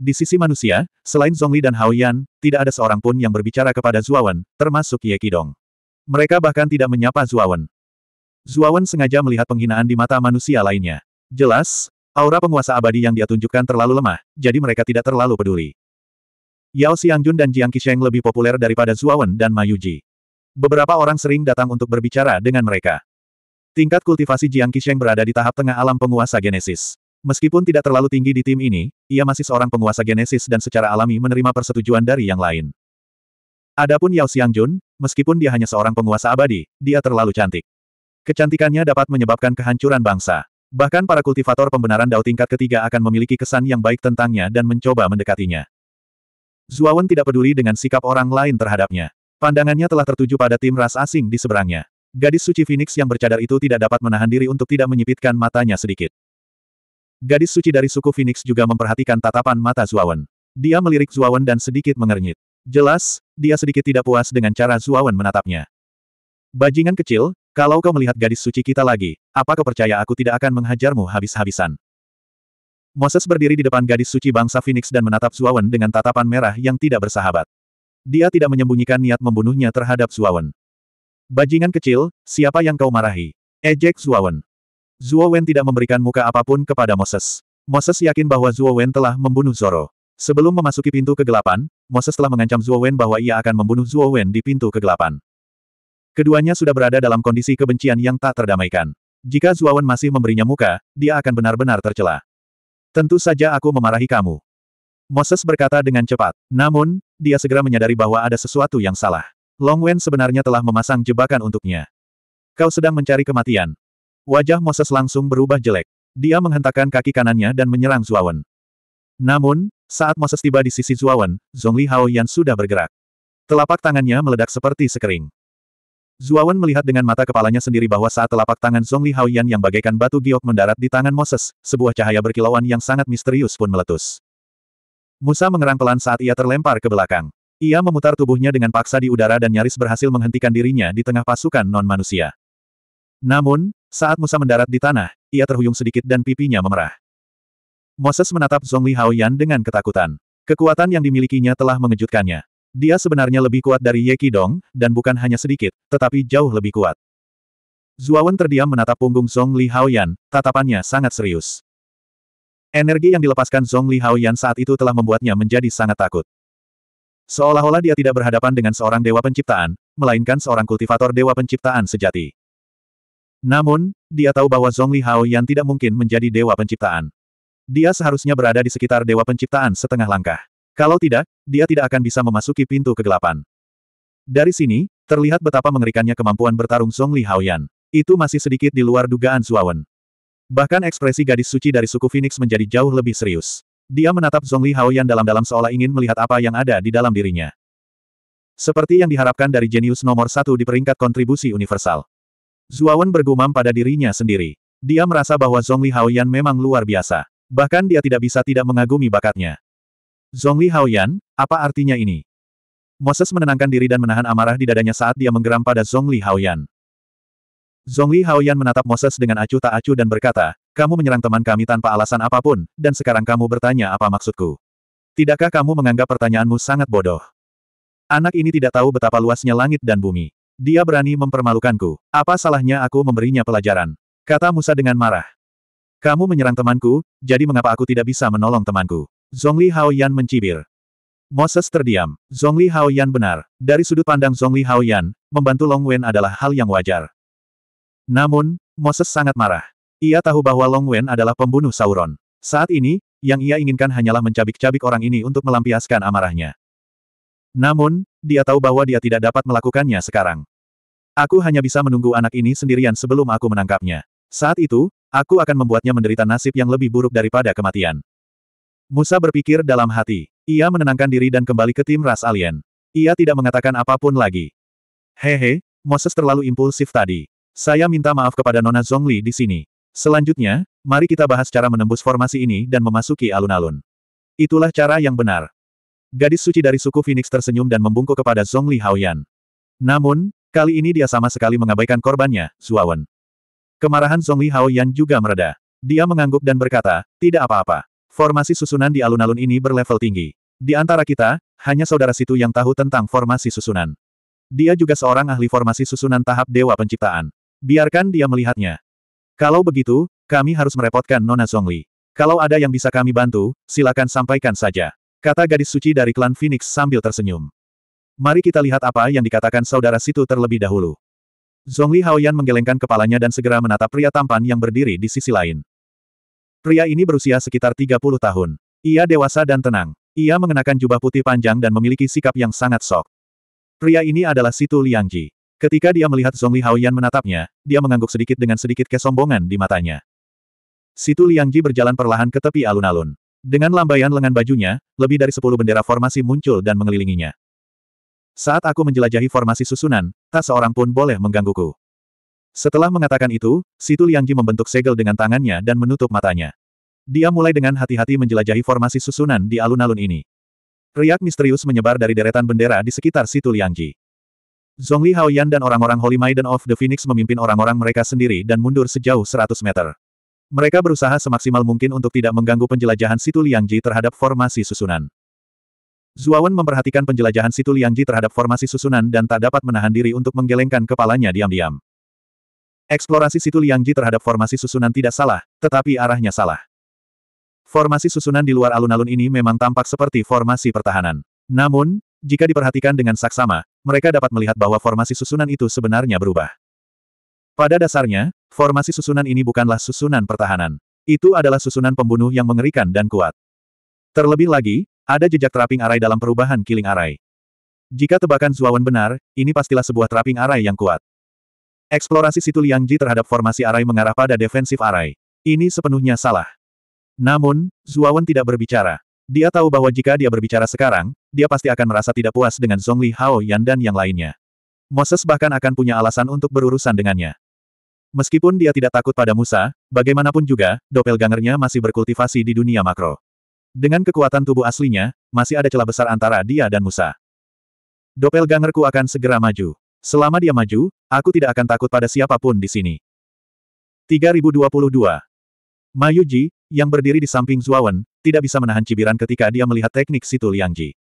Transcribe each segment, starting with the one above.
Di sisi manusia, selain Zhongli dan Hao Yan, tidak ada seorang pun yang berbicara kepada Zuawan, termasuk Ye Qidong. Mereka bahkan tidak menyapa Zuawan. Zuawan sengaja melihat penghinaan di mata manusia lainnya. Jelas, aura penguasa abadi yang dia tunjukkan terlalu lemah, jadi mereka tidak terlalu peduli. Yao Xiangjun dan Jiang Qisheng lebih populer daripada Zuawan dan Ma Yuji. Beberapa orang sering datang untuk berbicara dengan mereka. Tingkat kultivasi Jiang Qisheng berada di tahap tengah alam penguasa genesis. Meskipun tidak terlalu tinggi di tim ini, ia masih seorang penguasa genesis dan secara alami menerima persetujuan dari yang lain. Adapun Yao Xiangjun, meskipun dia hanya seorang penguasa abadi, dia terlalu cantik. Kecantikannya dapat menyebabkan kehancuran bangsa. Bahkan para kultivator pembenaran Dao tingkat ketiga akan memiliki kesan yang baik tentangnya dan mencoba mendekatinya. Zuawan tidak peduli dengan sikap orang lain terhadapnya. Pandangannya telah tertuju pada tim ras asing di seberangnya. Gadis suci Phoenix yang bercadar itu tidak dapat menahan diri untuk tidak menyipitkan matanya sedikit. Gadis suci dari suku Phoenix juga memperhatikan tatapan mata Zuawan. Dia melirik Zuawan dan sedikit mengernyit. Jelas, dia sedikit tidak puas dengan cara Zuawan menatapnya. Bajingan kecil, kalau kau melihat gadis suci kita lagi, apa kau percaya aku tidak akan menghajarmu habis-habisan? Moses berdiri di depan gadis suci bangsa Phoenix dan menatap Zuawan dengan tatapan merah yang tidak bersahabat. Dia tidak menyembunyikan niat membunuhnya terhadap Zuawan. Bajingan kecil, siapa yang kau marahi? Ejek Zuawan. Zuo Wen tidak memberikan muka apapun kepada Moses. Moses yakin bahwa Zuo Wen telah membunuh Zoro. Sebelum memasuki pintu kegelapan, Moses telah mengancam Zuo Wen bahwa ia akan membunuh Zuo Wen di pintu kegelapan. Keduanya sudah berada dalam kondisi kebencian yang tak terdamaikan. Jika Zuo Wen masih memberinya muka, dia akan benar-benar tercela. Tentu saja aku memarahi kamu. Moses berkata dengan cepat. Namun, dia segera menyadari bahwa ada sesuatu yang salah. Long Wen sebenarnya telah memasang jebakan untuknya. Kau sedang mencari kematian. Wajah Moses langsung berubah jelek. Dia menghentakkan kaki kanannya dan menyerang Zuawan. Namun, saat Moses tiba di sisi Zuawan, Zhongli Haoyan sudah bergerak. Telapak tangannya meledak seperti sekering. Zuawan melihat dengan mata kepalanya sendiri bahwa saat telapak tangan Zhongli Haoyan yang bagaikan batu giok mendarat di tangan Moses, sebuah cahaya berkilauan yang sangat misterius pun meletus. Musa mengerang pelan saat ia terlempar ke belakang. Ia memutar tubuhnya dengan paksa di udara dan nyaris berhasil menghentikan dirinya di tengah pasukan non-manusia. Namun, saat Musa mendarat di tanah, ia terhuyung sedikit dan pipinya memerah. Moses menatap Zhongli Haoyan dengan ketakutan. Kekuatan yang dimilikinya telah mengejutkannya. Dia sebenarnya lebih kuat dari Ye Qidong, dan bukan hanya sedikit, tetapi jauh lebih kuat. Zuawan terdiam menatap punggung Zhongli Haoyan, tatapannya sangat serius. Energi yang dilepaskan Zhongli Haoyan saat itu telah membuatnya menjadi sangat takut. Seolah-olah dia tidak berhadapan dengan seorang dewa penciptaan, melainkan seorang kultivator dewa penciptaan sejati. Namun, dia tahu bahwa Zhong Li Hao yang tidak mungkin menjadi dewa penciptaan. Dia seharusnya berada di sekitar dewa penciptaan setengah langkah. Kalau tidak, dia tidak akan bisa memasuki pintu kegelapan. Dari sini, terlihat betapa mengerikannya kemampuan bertarung Zhongli Li Hao Yan. Itu masih sedikit di luar dugaan Zuawan. Bahkan ekspresi gadis suci dari suku Phoenix menjadi jauh lebih serius. Dia menatap Zhongli Li Hao Yan dalam-dalam seolah ingin melihat apa yang ada di dalam dirinya. Seperti yang diharapkan dari jenius nomor satu di peringkat kontribusi universal. Zuawan bergumam pada dirinya sendiri. Dia merasa bahwa Zhongli Haoyan memang luar biasa. Bahkan dia tidak bisa tidak mengagumi bakatnya. Zhongli Haoyan, apa artinya ini? Moses menenangkan diri dan menahan amarah di dadanya saat dia menggeram pada Zhongli Haoyan. Zhongli Haoyan menatap Moses dengan acuh tak acuh dan berkata, kamu menyerang teman kami tanpa alasan apapun, dan sekarang kamu bertanya apa maksudku. Tidakkah kamu menganggap pertanyaanmu sangat bodoh? Anak ini tidak tahu betapa luasnya langit dan bumi. Dia berani mempermalukanku. Apa salahnya aku memberinya pelajaran? Kata Musa dengan marah. Kamu menyerang temanku, jadi mengapa aku tidak bisa menolong temanku? Zhongli Haoyan mencibir. Moses terdiam. Zhongli Haoyan benar. Dari sudut pandang Zhongli Haoyan, membantu Long Wen adalah hal yang wajar. Namun, Moses sangat marah. Ia tahu bahwa Long Wen adalah pembunuh Sauron. Saat ini, yang ia inginkan hanyalah mencabik-cabik orang ini untuk melampiaskan amarahnya. Namun, dia tahu bahwa dia tidak dapat melakukannya sekarang. Aku hanya bisa menunggu anak ini sendirian sebelum aku menangkapnya. Saat itu, aku akan membuatnya menderita nasib yang lebih buruk daripada kematian. Musa berpikir dalam hati. Ia menenangkan diri dan kembali ke tim ras alien. Ia tidak mengatakan apapun lagi. Hehe, Moses terlalu impulsif tadi. Saya minta maaf kepada Nona Zhongli di sini. Selanjutnya, mari kita bahas cara menembus formasi ini dan memasuki alun-alun. Itulah cara yang benar. Gadis suci dari suku Phoenix tersenyum dan membungkuk kepada Zhongli Haoyan. Namun, Kali ini dia sama sekali mengabaikan korbannya, Suawen. Kemarahan Song Li juga mereda. Dia mengangguk dan berkata, tidak apa-apa. Formasi susunan di alun-alun ini berlevel tinggi. Di antara kita, hanya saudara situ yang tahu tentang formasi susunan. Dia juga seorang ahli formasi susunan tahap Dewa Penciptaan. Biarkan dia melihatnya. Kalau begitu, kami harus merepotkan Nona Zhongli. Kalau ada yang bisa kami bantu, silakan sampaikan saja. Kata gadis suci dari klan Phoenix sambil tersenyum. Mari kita lihat apa yang dikatakan saudara situ terlebih dahulu. Zhongli Haoyan menggelengkan kepalanya dan segera menatap pria tampan yang berdiri di sisi lain. Pria ini berusia sekitar 30 tahun. Ia dewasa dan tenang. Ia mengenakan jubah putih panjang dan memiliki sikap yang sangat sok. Pria ini adalah Situ Liangji. Ketika dia melihat Zhongli Haoyan menatapnya, dia mengangguk sedikit dengan sedikit kesombongan di matanya. Situ Liangji berjalan perlahan ke tepi alun-alun. Dengan lambaian lengan bajunya, lebih dari sepuluh bendera formasi muncul dan mengelilinginya. Saat aku menjelajahi formasi susunan, tak seorang pun boleh menggangguku. Setelah mengatakan itu, Situ Liangji membentuk segel dengan tangannya dan menutup matanya. Dia mulai dengan hati-hati menjelajahi formasi susunan di alun-alun ini. Riak misterius menyebar dari deretan bendera di sekitar Situ Liangji. Zhongli Haoyan dan orang-orang Holy Maiden of the Phoenix memimpin orang-orang mereka sendiri dan mundur sejauh 100 meter. Mereka berusaha semaksimal mungkin untuk tidak mengganggu penjelajahan Situ Liangji terhadap formasi susunan. Zuawan memperhatikan penjelajahan situ Liangji terhadap formasi susunan dan tak dapat menahan diri untuk menggelengkan kepalanya diam-diam. Eksplorasi situ Liangji terhadap formasi susunan tidak salah, tetapi arahnya salah. Formasi susunan di luar alun-alun ini memang tampak seperti formasi pertahanan. Namun, jika diperhatikan dengan saksama, mereka dapat melihat bahwa formasi susunan itu sebenarnya berubah. Pada dasarnya, formasi susunan ini bukanlah susunan pertahanan. Itu adalah susunan pembunuh yang mengerikan dan kuat. Terlebih lagi, ada jejak terapung arai dalam perubahan Killing arai. Jika tebakan Zuawan benar, ini pastilah sebuah terapung arai yang kuat. Eksplorasi situ Ji terhadap formasi arai mengarah pada defensif arai. Ini sepenuhnya salah. Namun, Zuawan tidak berbicara. Dia tahu bahwa jika dia berbicara sekarang, dia pasti akan merasa tidak puas dengan Zhongli Hao Yan dan yang lainnya. Moses bahkan akan punya alasan untuk berurusan dengannya. Meskipun dia tidak takut pada Musa, bagaimanapun juga, gangernya masih berkultivasi di dunia makro. Dengan kekuatan tubuh aslinya, masih ada celah besar antara dia dan Musa. Doppelgangerku akan segera maju. Selama dia maju, aku tidak akan takut pada siapapun di sini. 3022 Mayuji, yang berdiri di samping Zuawan, tidak bisa menahan cibiran ketika dia melihat teknik Situ Liangji.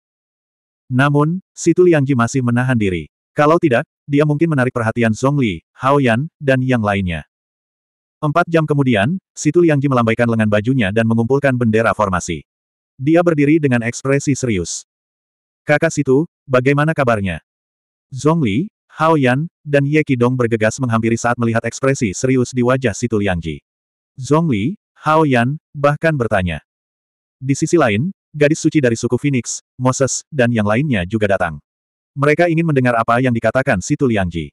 Namun, Situ Liangji masih menahan diri. Kalau tidak, dia mungkin menarik perhatian Zhongli, Haoyan, dan yang lainnya. Empat jam kemudian, Situ Liangji melambaikan lengan bajunya dan mengumpulkan bendera formasi. Dia berdiri dengan ekspresi serius. Kakak situ, bagaimana kabarnya? Zongli, Hao Yan, dan Ye Qidong bergegas menghampiri saat melihat ekspresi serius di wajah situ Liangji. Zongli, Hao Yan, bahkan bertanya. Di sisi lain, gadis suci dari suku Phoenix, Moses, dan yang lainnya juga datang. Mereka ingin mendengar apa yang dikatakan situ Liangji.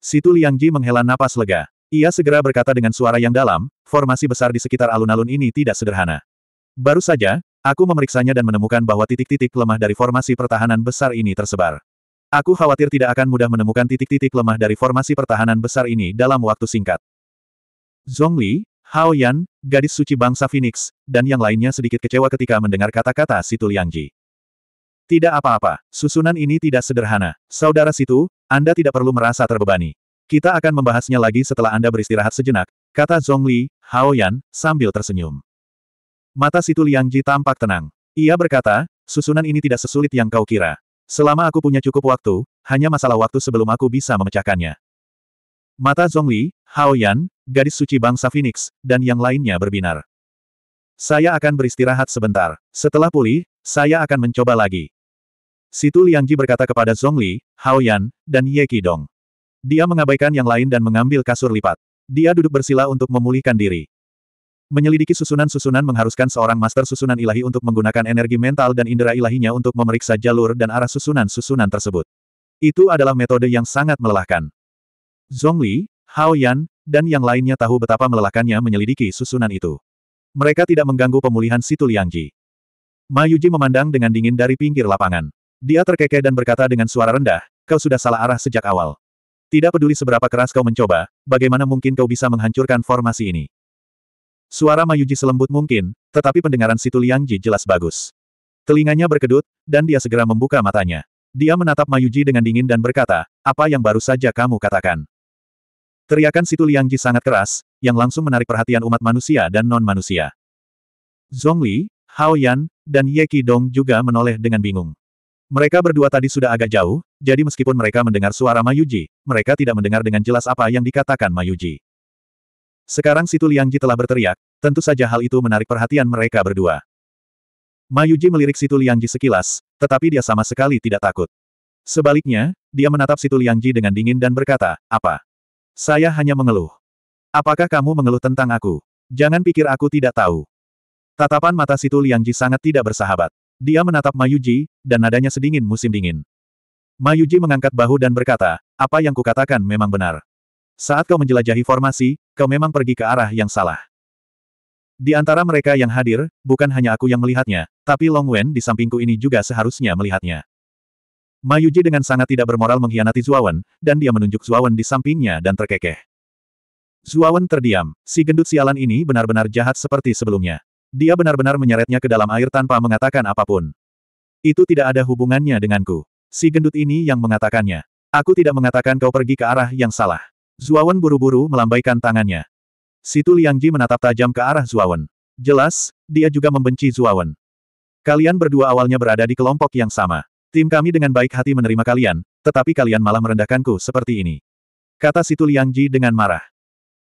Situ Liangji menghela napas lega. Ia segera berkata dengan suara yang dalam, formasi besar di sekitar alun-alun ini tidak sederhana. Baru saja, Aku memeriksanya dan menemukan bahwa titik-titik lemah dari formasi pertahanan besar ini tersebar. Aku khawatir tidak akan mudah menemukan titik-titik lemah dari formasi pertahanan besar ini dalam waktu singkat. Zhongli, Hao Yan, gadis suci bangsa Phoenix, dan yang lainnya sedikit kecewa ketika mendengar kata-kata Situ Liangji. Tidak apa-apa, susunan ini tidak sederhana. Saudara Situ, Anda tidak perlu merasa terbebani. Kita akan membahasnya lagi setelah Anda beristirahat sejenak, kata Zhongli, Hao Yan, sambil tersenyum. Mata situ Liang Ji tampak tenang. Ia berkata, susunan ini tidak sesulit yang kau kira. Selama aku punya cukup waktu, hanya masalah waktu sebelum aku bisa memecahkannya. Mata Zhongli, Hao Yan, gadis suci bangsa Phoenix, dan yang lainnya berbinar. Saya akan beristirahat sebentar. Setelah pulih, saya akan mencoba lagi. Situ Liangji berkata kepada Zhongli, Hao Yan, dan Ye Qidong. Dia mengabaikan yang lain dan mengambil kasur lipat. Dia duduk bersila untuk memulihkan diri. Menyelidiki susunan-susunan mengharuskan seorang master susunan ilahi untuk menggunakan energi mental dan indera ilahinya untuk memeriksa jalur dan arah susunan-susunan tersebut. Itu adalah metode yang sangat melelahkan. Zhongli, Hao Yan, dan yang lainnya tahu betapa melelahkannya menyelidiki susunan itu. Mereka tidak mengganggu pemulihan situ Liangji. Mayuji memandang dengan dingin dari pinggir lapangan. Dia terkekeh dan berkata dengan suara rendah, kau sudah salah arah sejak awal. Tidak peduli seberapa keras kau mencoba, bagaimana mungkin kau bisa menghancurkan formasi ini. Suara Mayuji selembut mungkin, tetapi pendengaran situ Liangji jelas bagus. Telinganya berkedut, dan dia segera membuka matanya. Dia menatap Mayuji dengan dingin dan berkata, apa yang baru saja kamu katakan? Teriakan situ Liangji sangat keras, yang langsung menarik perhatian umat manusia dan non-manusia. Zhongli, Hao Yan, dan Ye Qidong juga menoleh dengan bingung. Mereka berdua tadi sudah agak jauh, jadi meskipun mereka mendengar suara Mayuji, mereka tidak mendengar dengan jelas apa yang dikatakan Mayuji. Sekarang Situ Liangji telah berteriak, tentu saja hal itu menarik perhatian mereka berdua. Mayuji melirik Situ Liangji sekilas, tetapi dia sama sekali tidak takut. Sebaliknya, dia menatap Situ Liangji dengan dingin dan berkata, apa? Saya hanya mengeluh. Apakah kamu mengeluh tentang aku? Jangan pikir aku tidak tahu. Tatapan mata Situ Liangji sangat tidak bersahabat. Dia menatap Mayuji, dan nadanya sedingin musim dingin. Mayuji mengangkat bahu dan berkata, apa yang kukatakan memang benar. Saat kau menjelajahi formasi, kau memang pergi ke arah yang salah. Di antara mereka yang hadir, bukan hanya aku yang melihatnya, tapi Long Wen di sampingku ini juga seharusnya melihatnya. Mayuji dengan sangat tidak bermoral mengkhianati Zuawan, dan dia menunjuk Zuawan di sampingnya dan terkekeh. Zuawan terdiam, si gendut sialan ini benar-benar jahat seperti sebelumnya. Dia benar-benar menyeretnya ke dalam air tanpa mengatakan apapun. Itu tidak ada hubungannya denganku. Si gendut ini yang mengatakannya. Aku tidak mengatakan kau pergi ke arah yang salah. Zuawan buru-buru melambaikan tangannya. Situ Liangji menatap tajam ke arah Zuawan. Jelas, dia juga membenci Zuawan. Kalian berdua awalnya berada di kelompok yang sama. Tim kami dengan baik hati menerima kalian, tetapi kalian malah merendahkanku seperti ini. Kata Situ Liangji dengan marah.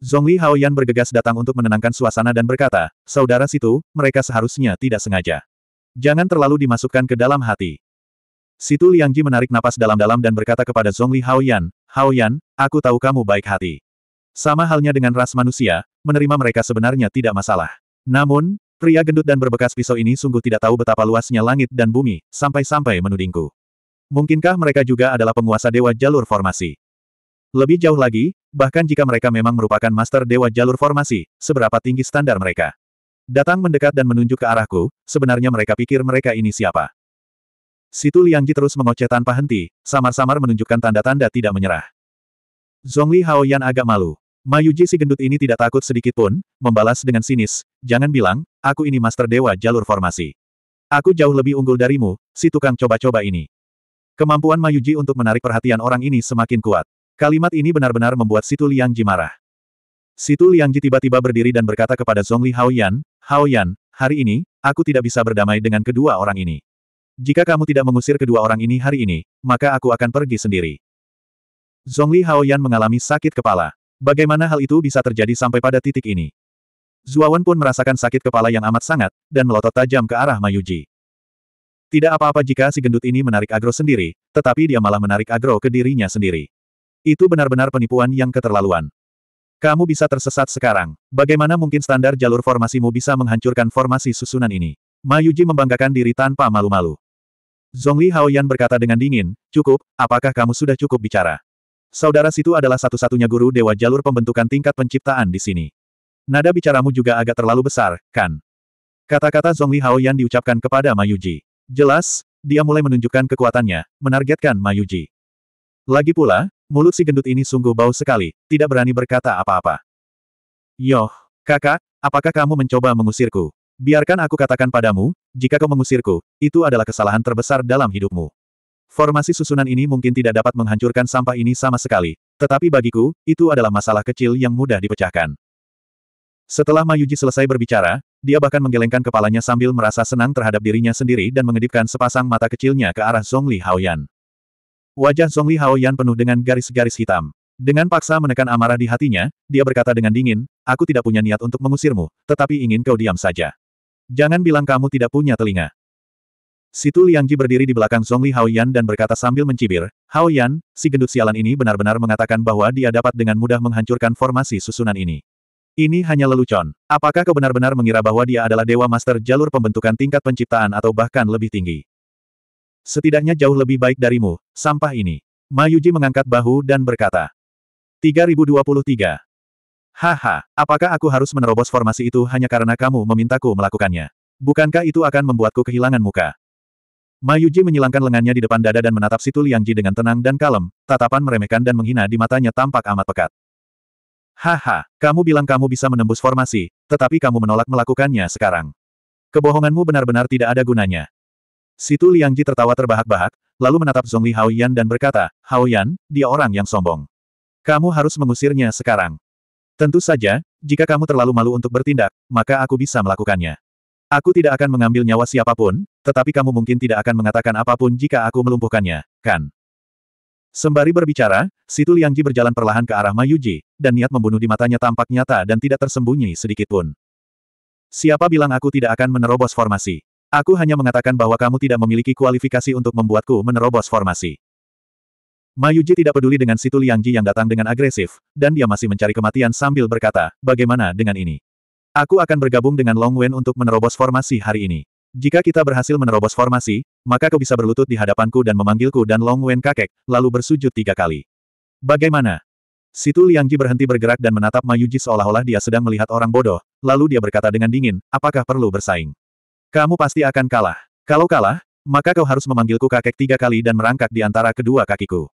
Zhongli Haoyan bergegas datang untuk menenangkan suasana dan berkata, Saudara Situ, mereka seharusnya tidak sengaja. Jangan terlalu dimasukkan ke dalam hati. Situ Liangji menarik napas dalam-dalam dan berkata kepada Zhongli Haoyan, Haoyan, Aku tahu kamu baik hati. Sama halnya dengan ras manusia, menerima mereka sebenarnya tidak masalah. Namun, pria gendut dan berbekas pisau ini sungguh tidak tahu betapa luasnya langit dan bumi, sampai-sampai menudingku. Mungkinkah mereka juga adalah penguasa dewa jalur formasi? Lebih jauh lagi, bahkan jika mereka memang merupakan master dewa jalur formasi, seberapa tinggi standar mereka? Datang mendekat dan menunjuk ke arahku, sebenarnya mereka pikir mereka ini siapa. Situ Liangji terus mengoceh tanpa henti, samar-samar menunjukkan tanda-tanda tidak menyerah. Zhongli Haoyan agak malu. Mayuji si gendut ini tidak takut sedikit pun, membalas dengan sinis, jangan bilang, aku ini master dewa jalur formasi. Aku jauh lebih unggul darimu, si tukang coba-coba ini. Kemampuan Mayuji untuk menarik perhatian orang ini semakin kuat. Kalimat ini benar-benar membuat Situ Liangji marah. Situ Liangji tiba-tiba berdiri dan berkata kepada Zhongli Haoyan, Haoyan, hari ini, aku tidak bisa berdamai dengan kedua orang ini. Jika kamu tidak mengusir kedua orang ini hari ini, maka aku akan pergi sendiri. Zhongli Haoyan mengalami sakit kepala. Bagaimana hal itu bisa terjadi sampai pada titik ini? Zuawan pun merasakan sakit kepala yang amat sangat, dan melotot tajam ke arah Mayuji. Tidak apa-apa jika si gendut ini menarik agro sendiri, tetapi dia malah menarik agro ke dirinya sendiri. Itu benar-benar penipuan yang keterlaluan. Kamu bisa tersesat sekarang. Bagaimana mungkin standar jalur formasimu bisa menghancurkan formasi susunan ini? Mayuji membanggakan diri tanpa malu-malu. Zhongli Haoyan berkata dengan dingin, cukup, apakah kamu sudah cukup bicara? Saudara situ adalah satu-satunya guru dewa jalur pembentukan tingkat penciptaan di sini. Nada bicaramu juga agak terlalu besar, kan? Kata-kata Zhongli Haoyan diucapkan kepada Mayuji. Jelas, dia mulai menunjukkan kekuatannya, menargetkan Mayuji. Lagi pula, mulut si gendut ini sungguh bau sekali, tidak berani berkata apa-apa. Yoh, kakak, apakah kamu mencoba mengusirku? Biarkan aku katakan padamu, jika kau mengusirku, itu adalah kesalahan terbesar dalam hidupmu. Formasi susunan ini mungkin tidak dapat menghancurkan sampah ini sama sekali, tetapi bagiku, itu adalah masalah kecil yang mudah dipecahkan. Setelah Mayuji selesai berbicara, dia bahkan menggelengkan kepalanya sambil merasa senang terhadap dirinya sendiri dan mengedipkan sepasang mata kecilnya ke arah Zhongli Haoyan. Wajah Zhongli Haoyan penuh dengan garis-garis hitam. Dengan paksa menekan amarah di hatinya, dia berkata dengan dingin, aku tidak punya niat untuk mengusirmu, tetapi ingin kau diam saja. Jangan bilang kamu tidak punya telinga. Situ Liangji berdiri di belakang Zhongli Haoyan dan berkata sambil mencibir, Haoyan, si gendut sialan ini benar-benar mengatakan bahwa dia dapat dengan mudah menghancurkan formasi susunan ini. Ini hanya lelucon. Apakah kau benar-benar mengira bahwa dia adalah Dewa Master jalur pembentukan tingkat penciptaan atau bahkan lebih tinggi? Setidaknya jauh lebih baik darimu, sampah ini. Mayuji mengangkat bahu dan berkata. 3023. Haha, apakah aku harus menerobos formasi itu hanya karena kamu memintaku melakukannya? Bukankah itu akan membuatku kehilangan muka? Mayuji menyilangkan lengannya di depan dada dan menatap situ Liangji dengan tenang dan kalem, tatapan meremehkan dan menghina di matanya tampak amat pekat. Haha, kamu bilang kamu bisa menembus formasi, tetapi kamu menolak melakukannya sekarang. Kebohonganmu benar-benar tidak ada gunanya. Situ Liangji tertawa terbahak-bahak, lalu menatap Zhongli Haoyan dan berkata, Haoyan, dia orang yang sombong. Kamu harus mengusirnya sekarang. Tentu saja, jika kamu terlalu malu untuk bertindak, maka aku bisa melakukannya. Aku tidak akan mengambil nyawa siapapun, tetapi kamu mungkin tidak akan mengatakan apapun jika aku melumpuhkannya, kan? Sembari berbicara, Situ Liangji berjalan perlahan ke arah Mayuji, dan niat membunuh di matanya tampak nyata dan tidak tersembunyi sedikitpun. Siapa bilang aku tidak akan menerobos formasi? Aku hanya mengatakan bahwa kamu tidak memiliki kualifikasi untuk membuatku menerobos formasi. Mayuji tidak peduli dengan Situ Liangji yang datang dengan agresif, dan dia masih mencari kematian sambil berkata, bagaimana dengan ini? Aku akan bergabung dengan Long Wen untuk menerobos formasi hari ini. Jika kita berhasil menerobos formasi, maka kau bisa berlutut di hadapanku dan memanggilku dan Long Wen kakek, lalu bersujud tiga kali. Bagaimana? Situ Liangji berhenti bergerak dan menatap Mayuji seolah-olah dia sedang melihat orang bodoh, lalu dia berkata dengan dingin, apakah perlu bersaing? Kamu pasti akan kalah. Kalau kalah, maka kau harus memanggilku kakek tiga kali dan merangkak di antara kedua kakiku.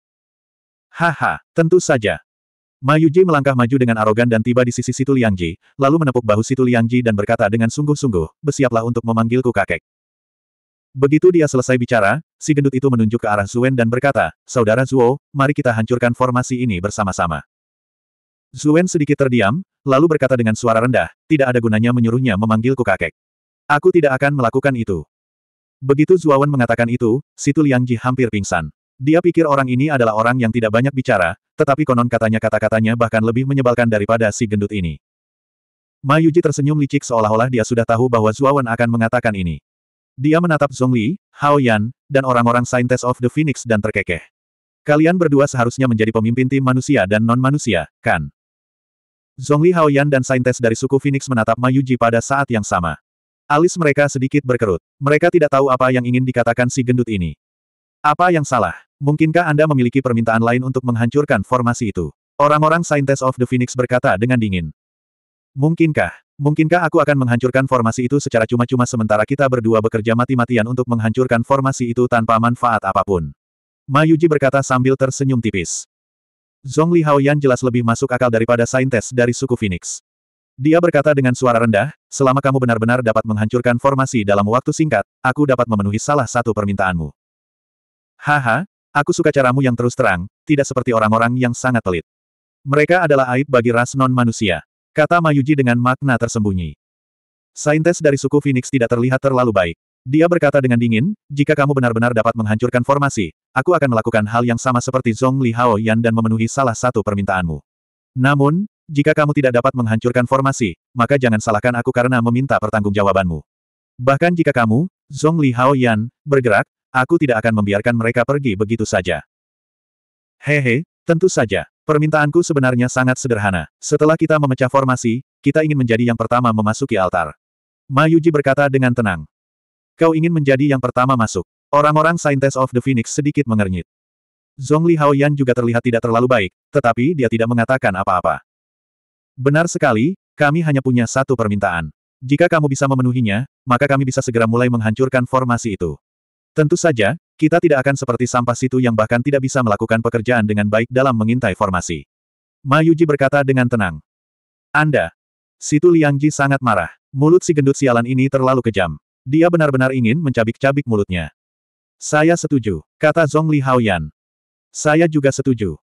Haha, tentu saja. Ma Yuji melangkah maju dengan arogan dan tiba di sisi situ Liangji, lalu menepuk bahu situ Liangji dan berkata dengan sungguh-sungguh, bersiaplah untuk memanggilku kakek. Begitu dia selesai bicara, si gendut itu menunjuk ke arah Zuen dan berkata, Saudara Zuo, mari kita hancurkan formasi ini bersama-sama. Zuen sedikit terdiam, lalu berkata dengan suara rendah, tidak ada gunanya menyuruhnya memanggilku kakek. Aku tidak akan melakukan itu. Begitu Zuawan mengatakan itu, situ Liangji hampir pingsan. Dia pikir orang ini adalah orang yang tidak banyak bicara, tetapi konon katanya kata-katanya bahkan lebih menyebalkan daripada si gendut ini. Ma Yuji tersenyum licik seolah-olah dia sudah tahu bahwa Zuawan akan mengatakan ini. Dia menatap Zongli, Hao Yan, dan orang-orang Scientist of the Phoenix dan terkekeh. Kalian berdua seharusnya menjadi pemimpin tim manusia dan non-manusia, kan? Zongli, Hao Yan dan Scientist dari suku Phoenix menatap Ma Yuji pada saat yang sama. Alis mereka sedikit berkerut. Mereka tidak tahu apa yang ingin dikatakan si gendut ini. Apa yang salah? Mungkinkah Anda memiliki permintaan lain untuk menghancurkan formasi itu? Orang-orang Saintes of the Phoenix berkata dengan dingin. Mungkinkah? Mungkinkah aku akan menghancurkan formasi itu secara cuma-cuma sementara kita berdua bekerja mati-matian untuk menghancurkan formasi itu tanpa manfaat apapun? Mayuji berkata sambil tersenyum tipis. Zhong Li Haoyan jelas lebih masuk akal daripada Saintes dari suku Phoenix. Dia berkata dengan suara rendah, selama kamu benar-benar dapat menghancurkan formasi dalam waktu singkat, aku dapat memenuhi salah satu permintaanmu. Haha, aku suka caramu yang terus terang, tidak seperti orang-orang yang sangat pelit. Mereka adalah aib bagi ras non-manusia. Kata Mayuji dengan makna tersembunyi. Saintes dari suku Phoenix tidak terlihat terlalu baik. Dia berkata dengan dingin, jika kamu benar-benar dapat menghancurkan formasi, aku akan melakukan hal yang sama seperti Zhong Li Hao Yan dan memenuhi salah satu permintaanmu. Namun, jika kamu tidak dapat menghancurkan formasi, maka jangan salahkan aku karena meminta pertanggungjawabanmu. Bahkan jika kamu, Zhong Li Hao Yan, bergerak, Aku tidak akan membiarkan mereka pergi begitu saja. Hehe, tentu saja. Permintaanku sebenarnya sangat sederhana. Setelah kita memecah formasi, kita ingin menjadi yang pertama memasuki altar. Mayuji berkata dengan tenang. Kau ingin menjadi yang pertama masuk. Orang-orang Saintes of the Phoenix sedikit mengernyit. Zhongli Haoyan juga terlihat tidak terlalu baik, tetapi dia tidak mengatakan apa-apa. Benar sekali, kami hanya punya satu permintaan. Jika kamu bisa memenuhinya, maka kami bisa segera mulai menghancurkan formasi itu. Tentu saja, kita tidak akan seperti sampah situ yang bahkan tidak bisa melakukan pekerjaan dengan baik dalam mengintai formasi. Mayuji berkata dengan tenang. Anda. Situ Liangji sangat marah. Mulut si gendut sialan ini terlalu kejam. Dia benar-benar ingin mencabik-cabik mulutnya. Saya setuju, kata Zhong Li Haoyan. Saya juga setuju.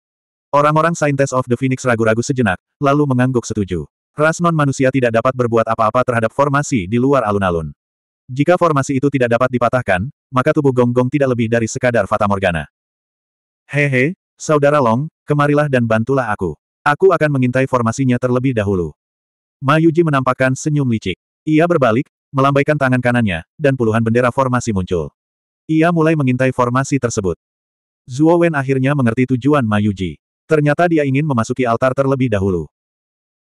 Orang-orang Saintes of the Phoenix ragu-ragu sejenak, lalu mengangguk setuju. Ras non-manusia tidak dapat berbuat apa-apa terhadap formasi di luar alun-alun. Jika formasi itu tidak dapat dipatahkan, maka tubuh Gonggong -gong tidak lebih dari sekadar Fata Morgana. Hehe, saudara Long, kemarilah dan bantulah aku. Aku akan mengintai formasinya terlebih dahulu. Mayuji menampakkan senyum licik. Ia berbalik, melambaikan tangan kanannya, dan puluhan bendera formasi muncul. Ia mulai mengintai formasi tersebut. Zhuo Wen akhirnya mengerti tujuan Mayuji. Ternyata dia ingin memasuki altar terlebih dahulu.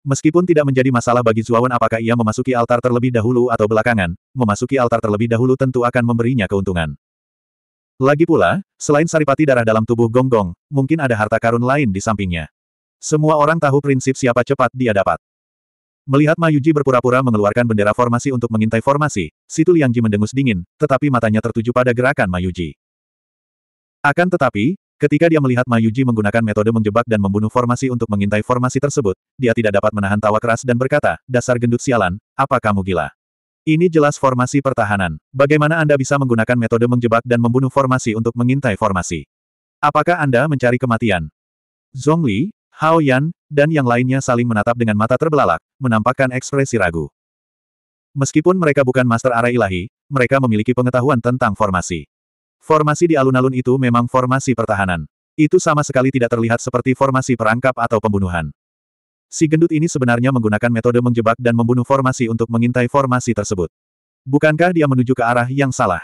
Meskipun tidak menjadi masalah bagi Zuawan apakah ia memasuki altar terlebih dahulu atau belakangan, memasuki altar terlebih dahulu tentu akan memberinya keuntungan. Lagi pula, selain saripati darah dalam tubuh Gonggong, -gong, mungkin ada harta karun lain di sampingnya. Semua orang tahu prinsip siapa cepat dia dapat. Melihat Mayuji berpura-pura mengeluarkan bendera formasi untuk mengintai formasi, Situ Liangji mendengus dingin, tetapi matanya tertuju pada gerakan Mayuji. Akan tetapi, Ketika dia melihat Mayuji menggunakan metode menjebak dan membunuh formasi untuk mengintai formasi tersebut, dia tidak dapat menahan tawa keras dan berkata, dasar gendut sialan, apa kamu gila? Ini jelas formasi pertahanan. Bagaimana Anda bisa menggunakan metode menjebak dan membunuh formasi untuk mengintai formasi? Apakah Anda mencari kematian? Zongli, Hao Yan, dan yang lainnya saling menatap dengan mata terbelalak, menampakkan ekspresi ragu. Meskipun mereka bukan master arah ilahi, mereka memiliki pengetahuan tentang formasi. Formasi di alun-alun itu memang formasi pertahanan. Itu sama sekali tidak terlihat seperti formasi perangkap atau pembunuhan. Si gendut ini sebenarnya menggunakan metode menjebak dan membunuh formasi untuk mengintai formasi tersebut. Bukankah dia menuju ke arah yang salah?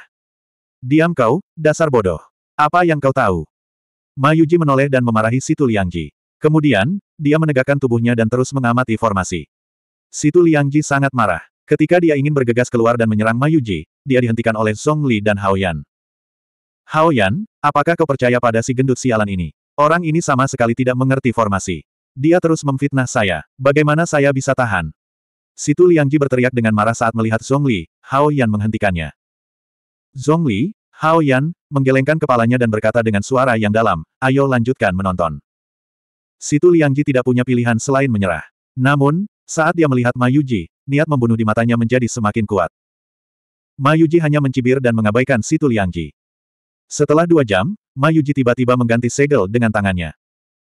Diam kau, dasar bodoh. Apa yang kau tahu? Mayuji menoleh dan memarahi Situ Liangji. Kemudian, dia menegakkan tubuhnya dan terus mengamati formasi. Situ Liangji sangat marah. Ketika dia ingin bergegas keluar dan menyerang Mayuji, dia dihentikan oleh Song Li dan Hao Yan. Hao Yan, apakah kau percaya pada si gendut sialan ini? Orang ini sama sekali tidak mengerti formasi. Dia terus memfitnah saya. Bagaimana saya bisa tahan? Situ Liangji berteriak dengan marah saat melihat Zhongli, Hao Yan menghentikannya. Zhongli, Hao Yan, menggelengkan kepalanya dan berkata dengan suara yang dalam, ayo lanjutkan menonton. Situ Liangji tidak punya pilihan selain menyerah. Namun, saat dia melihat Mayuji, niat membunuh di matanya menjadi semakin kuat. Mayuji hanya mencibir dan mengabaikan Situ Liangji. Setelah dua jam, Mayuji tiba-tiba mengganti segel dengan tangannya.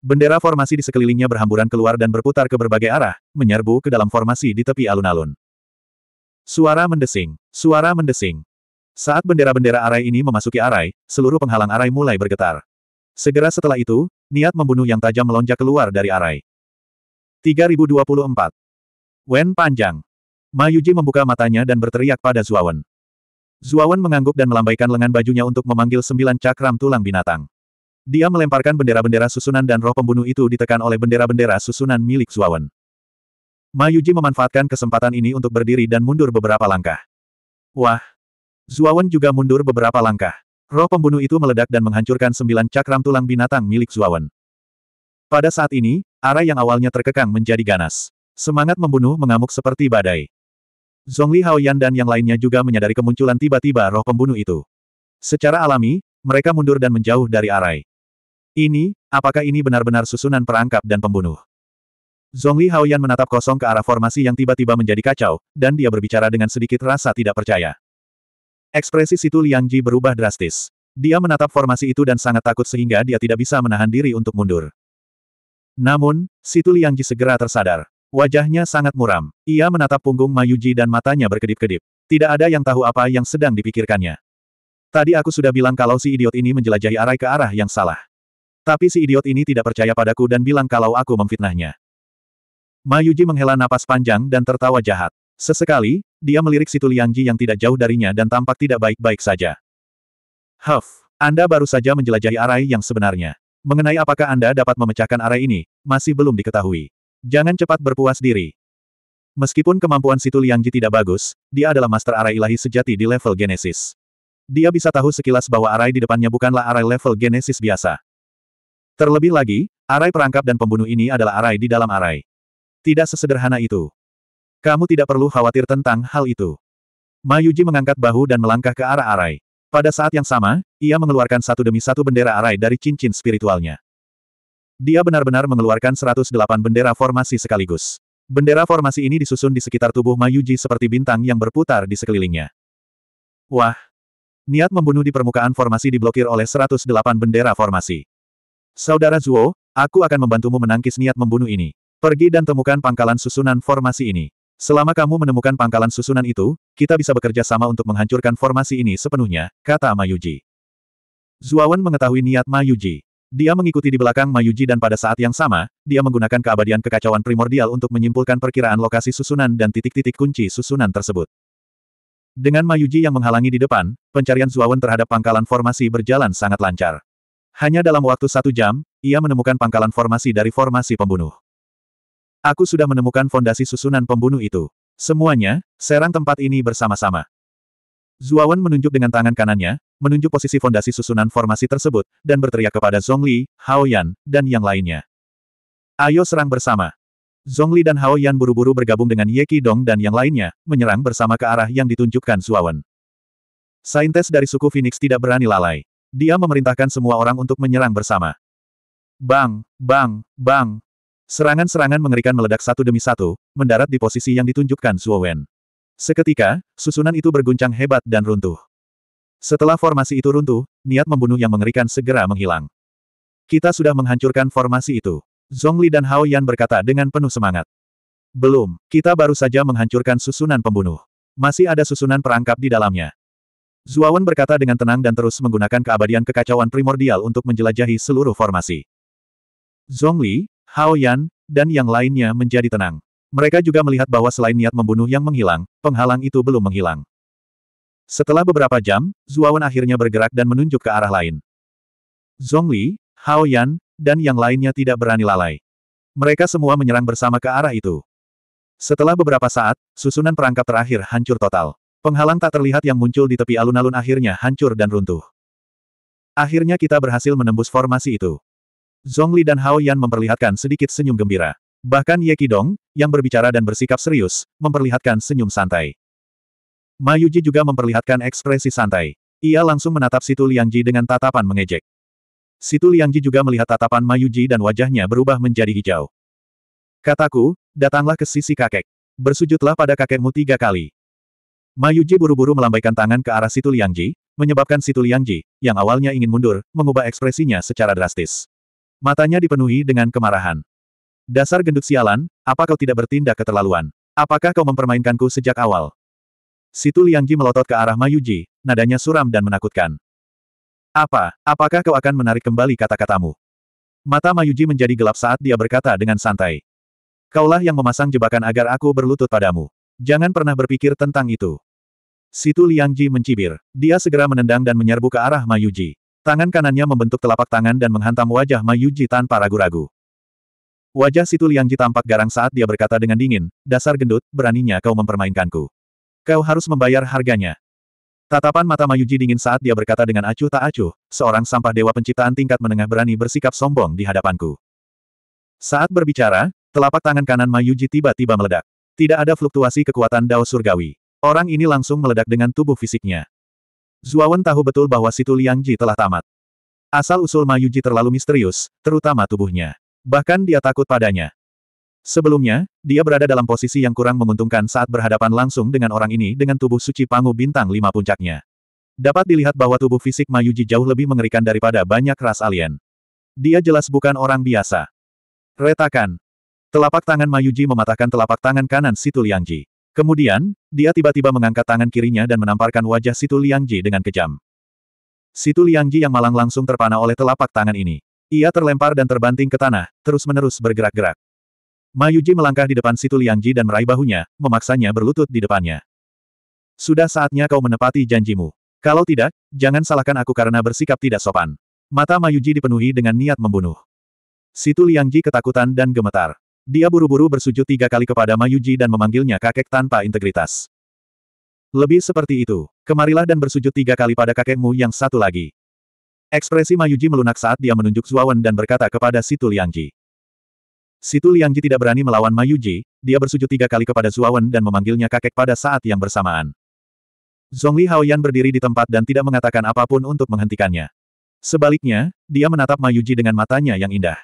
Bendera formasi di sekelilingnya berhamburan keluar dan berputar ke berbagai arah, menyerbu ke dalam formasi di tepi alun-alun. Suara mendesing, suara mendesing. Saat bendera-bendera arai ini memasuki arai, seluruh penghalang arai mulai bergetar. Segera setelah itu, niat membunuh yang tajam melonjak keluar dari arai. 3024. Wen panjang. Mayuji membuka matanya dan berteriak pada Zuawan. Zuawan mengangguk dan melambaikan lengan bajunya untuk memanggil sembilan cakram tulang binatang. Dia melemparkan bendera-bendera susunan dan roh pembunuh itu ditekan oleh bendera-bendera susunan milik Zuawan. Mayuji memanfaatkan kesempatan ini untuk berdiri dan mundur beberapa langkah. Wah! Zuawan juga mundur beberapa langkah. Roh pembunuh itu meledak dan menghancurkan sembilan cakram tulang binatang milik Zuawan. Pada saat ini, arah yang awalnya terkekang menjadi ganas. Semangat membunuh mengamuk seperti badai. Zhongli Haoyan dan yang lainnya juga menyadari kemunculan tiba-tiba roh pembunuh itu. Secara alami, mereka mundur dan menjauh dari arai. Ini, apakah ini benar-benar susunan perangkap dan pembunuh? Zhongli Haoyan menatap kosong ke arah formasi yang tiba-tiba menjadi kacau, dan dia berbicara dengan sedikit rasa tidak percaya. Ekspresi situ Liang Ji berubah drastis. Dia menatap formasi itu dan sangat takut sehingga dia tidak bisa menahan diri untuk mundur. Namun, situ Liang Ji segera tersadar. Wajahnya sangat muram. Ia menatap punggung Mayuji dan matanya berkedip-kedip. Tidak ada yang tahu apa yang sedang dipikirkannya. Tadi aku sudah bilang kalau si idiot ini menjelajahi arai ke arah yang salah. Tapi si idiot ini tidak percaya padaku dan bilang kalau aku memfitnahnya. Mayuji menghela napas panjang dan tertawa jahat. Sesekali, dia melirik situ Liangji yang tidak jauh darinya dan tampak tidak baik-baik saja. Huff, Anda baru saja menjelajahi arai yang sebenarnya. Mengenai apakah Anda dapat memecahkan arai ini, masih belum diketahui. Jangan cepat berpuas diri. Meskipun kemampuan situ Ji tidak bagus, dia adalah master arai ilahi sejati di level Genesis. Dia bisa tahu sekilas bahwa arai di depannya bukanlah arai level Genesis biasa. Terlebih lagi, arai perangkap dan pembunuh ini adalah arai di dalam arai. Tidak sesederhana itu. Kamu tidak perlu khawatir tentang hal itu. Mayuji mengangkat bahu dan melangkah ke arah arai. Pada saat yang sama, ia mengeluarkan satu demi satu bendera arai dari cincin spiritualnya. Dia benar-benar mengeluarkan 108 bendera formasi sekaligus. Bendera formasi ini disusun di sekitar tubuh Mayuji seperti bintang yang berputar di sekelilingnya. Wah! Niat membunuh di permukaan formasi diblokir oleh 108 bendera formasi. Saudara Zuo, aku akan membantumu menangkis niat membunuh ini. Pergi dan temukan pangkalan susunan formasi ini. Selama kamu menemukan pangkalan susunan itu, kita bisa bekerja sama untuk menghancurkan formasi ini sepenuhnya, kata Mayuji. Zuawan mengetahui niat Mayuji. Dia mengikuti di belakang Mayuji dan pada saat yang sama, dia menggunakan keabadian kekacauan primordial untuk menyimpulkan perkiraan lokasi susunan dan titik-titik kunci susunan tersebut. Dengan Mayuji yang menghalangi di depan, pencarian Zuawan terhadap pangkalan formasi berjalan sangat lancar. Hanya dalam waktu satu jam, ia menemukan pangkalan formasi dari formasi pembunuh. Aku sudah menemukan fondasi susunan pembunuh itu. Semuanya, serang tempat ini bersama-sama. Zuawan menunjuk dengan tangan kanannya, menunjuk posisi fondasi susunan formasi tersebut, dan berteriak kepada Zhongli, Hao Yan, dan yang lainnya. Ayo serang bersama. Zhongli dan Hao Yan buru-buru bergabung dengan Ye Qidong dan yang lainnya, menyerang bersama ke arah yang ditunjukkan Zuawan. Saintes dari suku Phoenix tidak berani lalai. Dia memerintahkan semua orang untuk menyerang bersama. Bang, bang, bang. Serangan-serangan mengerikan meledak satu demi satu, mendarat di posisi yang ditunjukkan Zuawan. Seketika, susunan itu berguncang hebat dan runtuh. Setelah formasi itu runtuh, niat membunuh yang mengerikan segera menghilang. Kita sudah menghancurkan formasi itu. Zhongli dan Hao Yan berkata dengan penuh semangat. Belum, kita baru saja menghancurkan susunan pembunuh. Masih ada susunan perangkap di dalamnya. Zuawan berkata dengan tenang dan terus menggunakan keabadian kekacauan primordial untuk menjelajahi seluruh formasi. Zhongli, Hao Yan, dan yang lainnya menjadi tenang. Mereka juga melihat bahwa selain niat membunuh yang menghilang, penghalang itu belum menghilang. Setelah beberapa jam, Zuawan akhirnya bergerak dan menunjuk ke arah lain. Zhongli, Hao Yan, dan yang lainnya tidak berani lalai. Mereka semua menyerang bersama ke arah itu. Setelah beberapa saat, susunan perangkap terakhir hancur total. Penghalang tak terlihat yang muncul di tepi alun-alun akhirnya hancur dan runtuh. Akhirnya kita berhasil menembus formasi itu. Zhongli dan Hao Yan memperlihatkan sedikit senyum gembira. Bahkan Ye Kidong, yang berbicara dan bersikap serius, memperlihatkan senyum santai. Ma Yuji juga memperlihatkan ekspresi santai. Ia langsung menatap Situ Liangji dengan tatapan mengejek. Situ Liangji juga melihat tatapan Ma Yuji dan wajahnya berubah menjadi hijau. Kataku, datanglah ke sisi kakek. Bersujudlah pada kakekmu tiga kali. Ma Yuji buru-buru melambaikan tangan ke arah Situ Liangji, menyebabkan Situ Liangji, yang awalnya ingin mundur, mengubah ekspresinya secara drastis. Matanya dipenuhi dengan kemarahan. Dasar gendut sialan, apa kau tidak bertindak keterlaluan? Apakah kau mempermainkanku sejak awal? Situ Liangji melotot ke arah Mayuji, nadanya suram dan menakutkan. Apa, apakah kau akan menarik kembali kata-katamu? Mata Mayuji menjadi gelap saat dia berkata dengan santai. Kaulah yang memasang jebakan agar aku berlutut padamu. Jangan pernah berpikir tentang itu. Situ Liangji mencibir. Dia segera menendang dan menyerbu ke arah Mayuji. Tangan kanannya membentuk telapak tangan dan menghantam wajah Mayuji tanpa ragu-ragu. Wajah Situ Liangji tampak garang saat dia berkata dengan dingin, dasar gendut, beraninya kau mempermainkanku. Kau harus membayar harganya. Tatapan mata Mayuji dingin saat dia berkata dengan acuh tak acuh, seorang sampah dewa penciptaan tingkat menengah berani bersikap sombong di hadapanku. Saat berbicara, telapak tangan kanan Mayuji tiba-tiba meledak. Tidak ada fluktuasi kekuatan Dao Surgawi. Orang ini langsung meledak dengan tubuh fisiknya. Zuawan tahu betul bahwa Situ Liangji telah tamat. Asal-usul Mayuji terlalu misterius, terutama tubuhnya. Bahkan dia takut padanya. Sebelumnya, dia berada dalam posisi yang kurang menguntungkan saat berhadapan langsung dengan orang ini dengan tubuh suci Pangu Bintang Lima puncaknya. Dapat dilihat bahwa tubuh fisik Mayuji jauh lebih mengerikan daripada banyak ras alien. Dia jelas bukan orang biasa. Retakan. Telapak tangan Mayuji mematahkan telapak tangan kanan Situ Liangji. Kemudian, dia tiba-tiba mengangkat tangan kirinya dan menamparkan wajah Situ Liangji dengan kejam. Situ Liangji yang malang langsung terpana oleh telapak tangan ini. Ia terlempar dan terbanting ke tanah, terus-menerus bergerak-gerak. Mayuji melangkah di depan situ Liangji dan meraih bahunya, memaksanya berlutut di depannya. Sudah saatnya kau menepati janjimu. Kalau tidak, jangan salahkan aku karena bersikap tidak sopan. Mata Mayuji dipenuhi dengan niat membunuh. Situ Liangji ketakutan dan gemetar. Dia buru-buru bersujud tiga kali kepada Mayuji dan memanggilnya kakek tanpa integritas. Lebih seperti itu, kemarilah dan bersujud tiga kali pada kakekmu yang satu lagi. Ekspresi Mayuji melunak saat dia menunjuk Zuawan dan berkata kepada Situ Liangji. Situ Liangji tidak berani melawan Mayuji, dia bersujud tiga kali kepada Zuawan dan memanggilnya kakek pada saat yang bersamaan. Zhongli Haoyan berdiri di tempat dan tidak mengatakan apapun untuk menghentikannya. Sebaliknya, dia menatap Mayuji dengan matanya yang indah.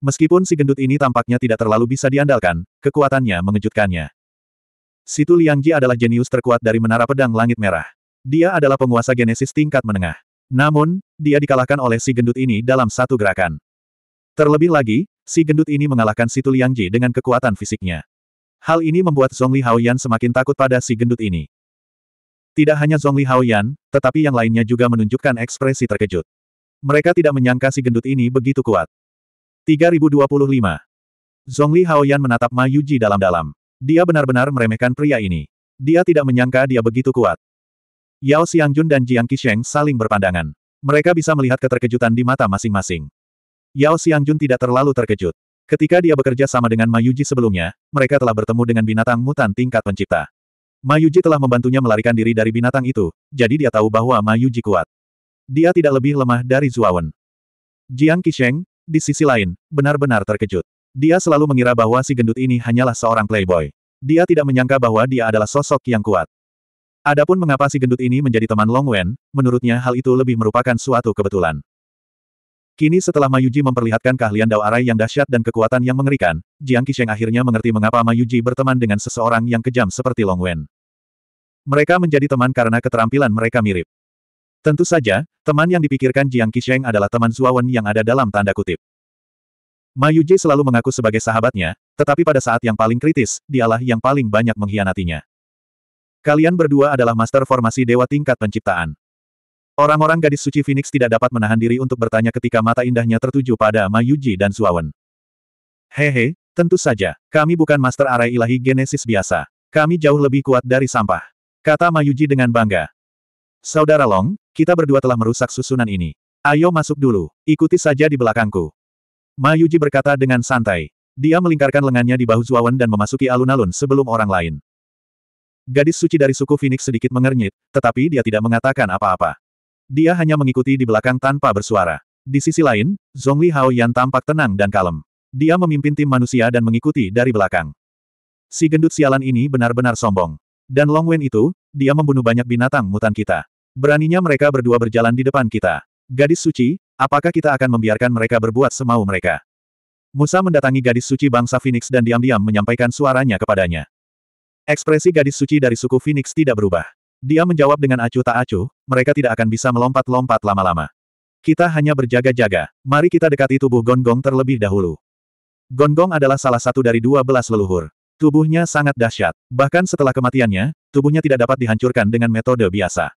Meskipun si gendut ini tampaknya tidak terlalu bisa diandalkan, kekuatannya mengejutkannya. Situ Liangji adalah jenius terkuat dari Menara Pedang Langit Merah. Dia adalah penguasa genesis tingkat menengah. Namun, dia dikalahkan oleh si gendut ini dalam satu gerakan. Terlebih lagi, si gendut ini mengalahkan si Tuliangji dengan kekuatan fisiknya. Hal ini membuat Zhongli Haoyan semakin takut pada si gendut ini. Tidak hanya Zhongli Haoyan, tetapi yang lainnya juga menunjukkan ekspresi terkejut. Mereka tidak menyangka si gendut ini begitu kuat. 3025. Zhongli Haoyan menatap Ma Yuji dalam-dalam. Dia benar-benar meremehkan pria ini. Dia tidak menyangka dia begitu kuat. Yao Xiangjun dan Jiang Qisheng saling berpandangan. Mereka bisa melihat keterkejutan di mata masing-masing. Yao Xiangjun tidak terlalu terkejut. Ketika dia bekerja sama dengan Mayuji sebelumnya, mereka telah bertemu dengan binatang mutan tingkat pencipta. Mayuji telah membantunya melarikan diri dari binatang itu, jadi dia tahu bahwa Mayuji kuat. Dia tidak lebih lemah dari Zuawan. Jiang Qisheng, di sisi lain, benar-benar terkejut. Dia selalu mengira bahwa si gendut ini hanyalah seorang playboy. Dia tidak menyangka bahwa dia adalah sosok yang kuat. Adapun mengapa si gendut ini menjadi teman Long Wen, menurutnya hal itu lebih merupakan suatu kebetulan. Kini setelah Mayuji memperlihatkan keahlian Dao Arai yang dahsyat dan kekuatan yang mengerikan, Jiang Qisheng akhirnya mengerti mengapa Mayuji berteman dengan seseorang yang kejam seperti Long Wen. Mereka menjadi teman karena keterampilan mereka mirip. Tentu saja, teman yang dipikirkan Jiang Qisheng adalah teman Zuawan yang ada dalam tanda kutip. Mayuji selalu mengaku sebagai sahabatnya, tetapi pada saat yang paling kritis, dialah yang paling banyak mengkhianatinya. Kalian berdua adalah master formasi dewa tingkat penciptaan. Orang-orang gadis suci Phoenix tidak dapat menahan diri untuk bertanya ketika mata indahnya tertuju pada Mayuji dan Suawen. Hehe, tentu saja, kami bukan master arai ilahi genesis biasa. Kami jauh lebih kuat dari sampah. Kata Mayuji dengan bangga. Saudara Long, kita berdua telah merusak susunan ini. Ayo masuk dulu, ikuti saja di belakangku. Mayuji berkata dengan santai. Dia melingkarkan lengannya di bahu Zuawan dan memasuki alun-alun sebelum orang lain. Gadis suci dari suku Phoenix sedikit mengernyit, tetapi dia tidak mengatakan apa-apa. Dia hanya mengikuti di belakang tanpa bersuara. Di sisi lain, Zhongli Yan tampak tenang dan kalem. Dia memimpin tim manusia dan mengikuti dari belakang. Si gendut sialan ini benar-benar sombong. Dan Long Wen itu, dia membunuh banyak binatang mutan kita. Beraninya mereka berdua berjalan di depan kita. Gadis suci, apakah kita akan membiarkan mereka berbuat semau mereka? Musa mendatangi gadis suci bangsa Phoenix dan diam-diam menyampaikan suaranya kepadanya. Ekspresi gadis suci dari suku Phoenix tidak berubah. Dia menjawab dengan acuh tak acuh, mereka tidak akan bisa melompat-lompat lama-lama. Kita hanya berjaga-jaga, mari kita dekati tubuh Gonggong terlebih dahulu. Gonggong adalah salah satu dari dua belas leluhur. Tubuhnya sangat dahsyat, bahkan setelah kematiannya, tubuhnya tidak dapat dihancurkan dengan metode biasa.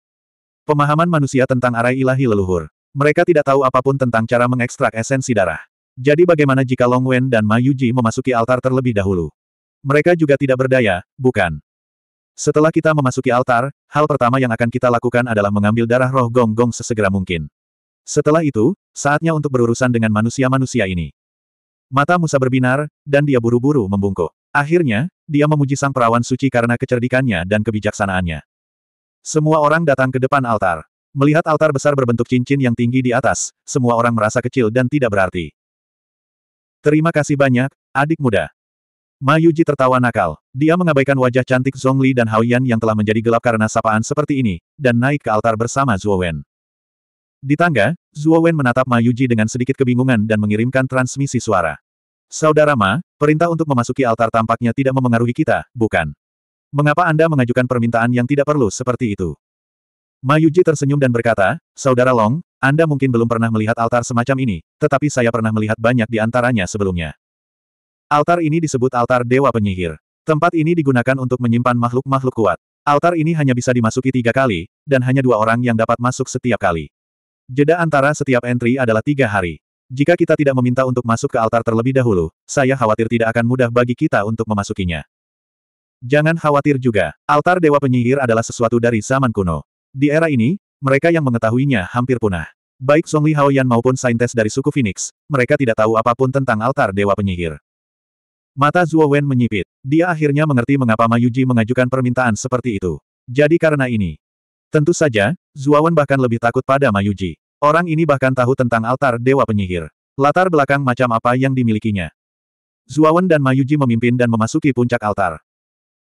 Pemahaman manusia tentang arai ilahi leluhur. Mereka tidak tahu apapun tentang cara mengekstrak esensi darah. Jadi bagaimana jika Long Wen dan Ma Yuji memasuki altar terlebih dahulu? Mereka juga tidak berdaya, bukan? Setelah kita memasuki altar, hal pertama yang akan kita lakukan adalah mengambil darah roh gonggong -gong sesegera mungkin. Setelah itu, saatnya untuk berurusan dengan manusia-manusia ini. Mata Musa berbinar, dan dia buru-buru membungkuk. Akhirnya, dia memuji sang perawan suci karena kecerdikannya dan kebijaksanaannya. Semua orang datang ke depan altar. Melihat altar besar berbentuk cincin yang tinggi di atas, semua orang merasa kecil dan tidak berarti. Terima kasih banyak, adik muda. Ma Yuji tertawa nakal. Dia mengabaikan wajah cantik Zhongli dan Hao Yan yang telah menjadi gelap karena sapaan seperti ini, dan naik ke altar bersama Zuo Wen. Di tangga, Zuo Wen menatap Ma Yuji dengan sedikit kebingungan dan mengirimkan transmisi suara. Saudara Ma, perintah untuk memasuki altar tampaknya tidak memengaruhi kita, bukan? Mengapa Anda mengajukan permintaan yang tidak perlu seperti itu? Ma Yuji tersenyum dan berkata, Saudara Long, Anda mungkin belum pernah melihat altar semacam ini, tetapi saya pernah melihat banyak di antaranya sebelumnya. Altar ini disebut altar Dewa Penyihir. Tempat ini digunakan untuk menyimpan makhluk-makhluk kuat. Altar ini hanya bisa dimasuki tiga kali, dan hanya dua orang yang dapat masuk setiap kali. Jeda antara setiap entry adalah tiga hari. Jika kita tidak meminta untuk masuk ke altar terlebih dahulu, saya khawatir tidak akan mudah bagi kita untuk memasukinya. Jangan khawatir juga, altar Dewa Penyihir adalah sesuatu dari zaman kuno. Di era ini, mereka yang mengetahuinya hampir punah. Baik Song Li Haoyan maupun saintes dari suku Phoenix, mereka tidak tahu apapun tentang altar Dewa Penyihir. Mata Zuo Wen menyipit. Dia akhirnya mengerti mengapa Mayuji mengajukan permintaan seperti itu. Jadi karena ini. Tentu saja, Zuo Wen bahkan lebih takut pada Mayuji. Orang ini bahkan tahu tentang altar Dewa Penyihir. Latar belakang macam apa yang dimilikinya. Zuo Wen dan Mayuji memimpin dan memasuki puncak altar.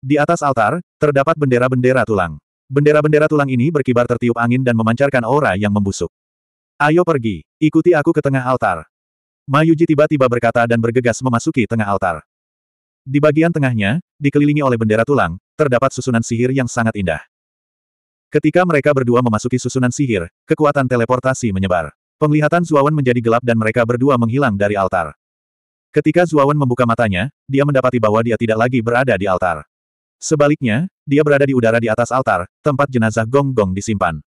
Di atas altar, terdapat bendera-bendera tulang. Bendera-bendera tulang ini berkibar tertiup angin dan memancarkan aura yang membusuk. Ayo pergi, ikuti aku ke tengah altar. Mayuji tiba-tiba berkata dan bergegas memasuki tengah altar. Di bagian tengahnya, dikelilingi oleh bendera tulang, terdapat susunan sihir yang sangat indah. Ketika mereka berdua memasuki susunan sihir, kekuatan teleportasi menyebar. Penglihatan Zuawan menjadi gelap dan mereka berdua menghilang dari altar. Ketika Zuawan membuka matanya, dia mendapati bahwa dia tidak lagi berada di altar. Sebaliknya, dia berada di udara di atas altar, tempat jenazah Gong Gong disimpan.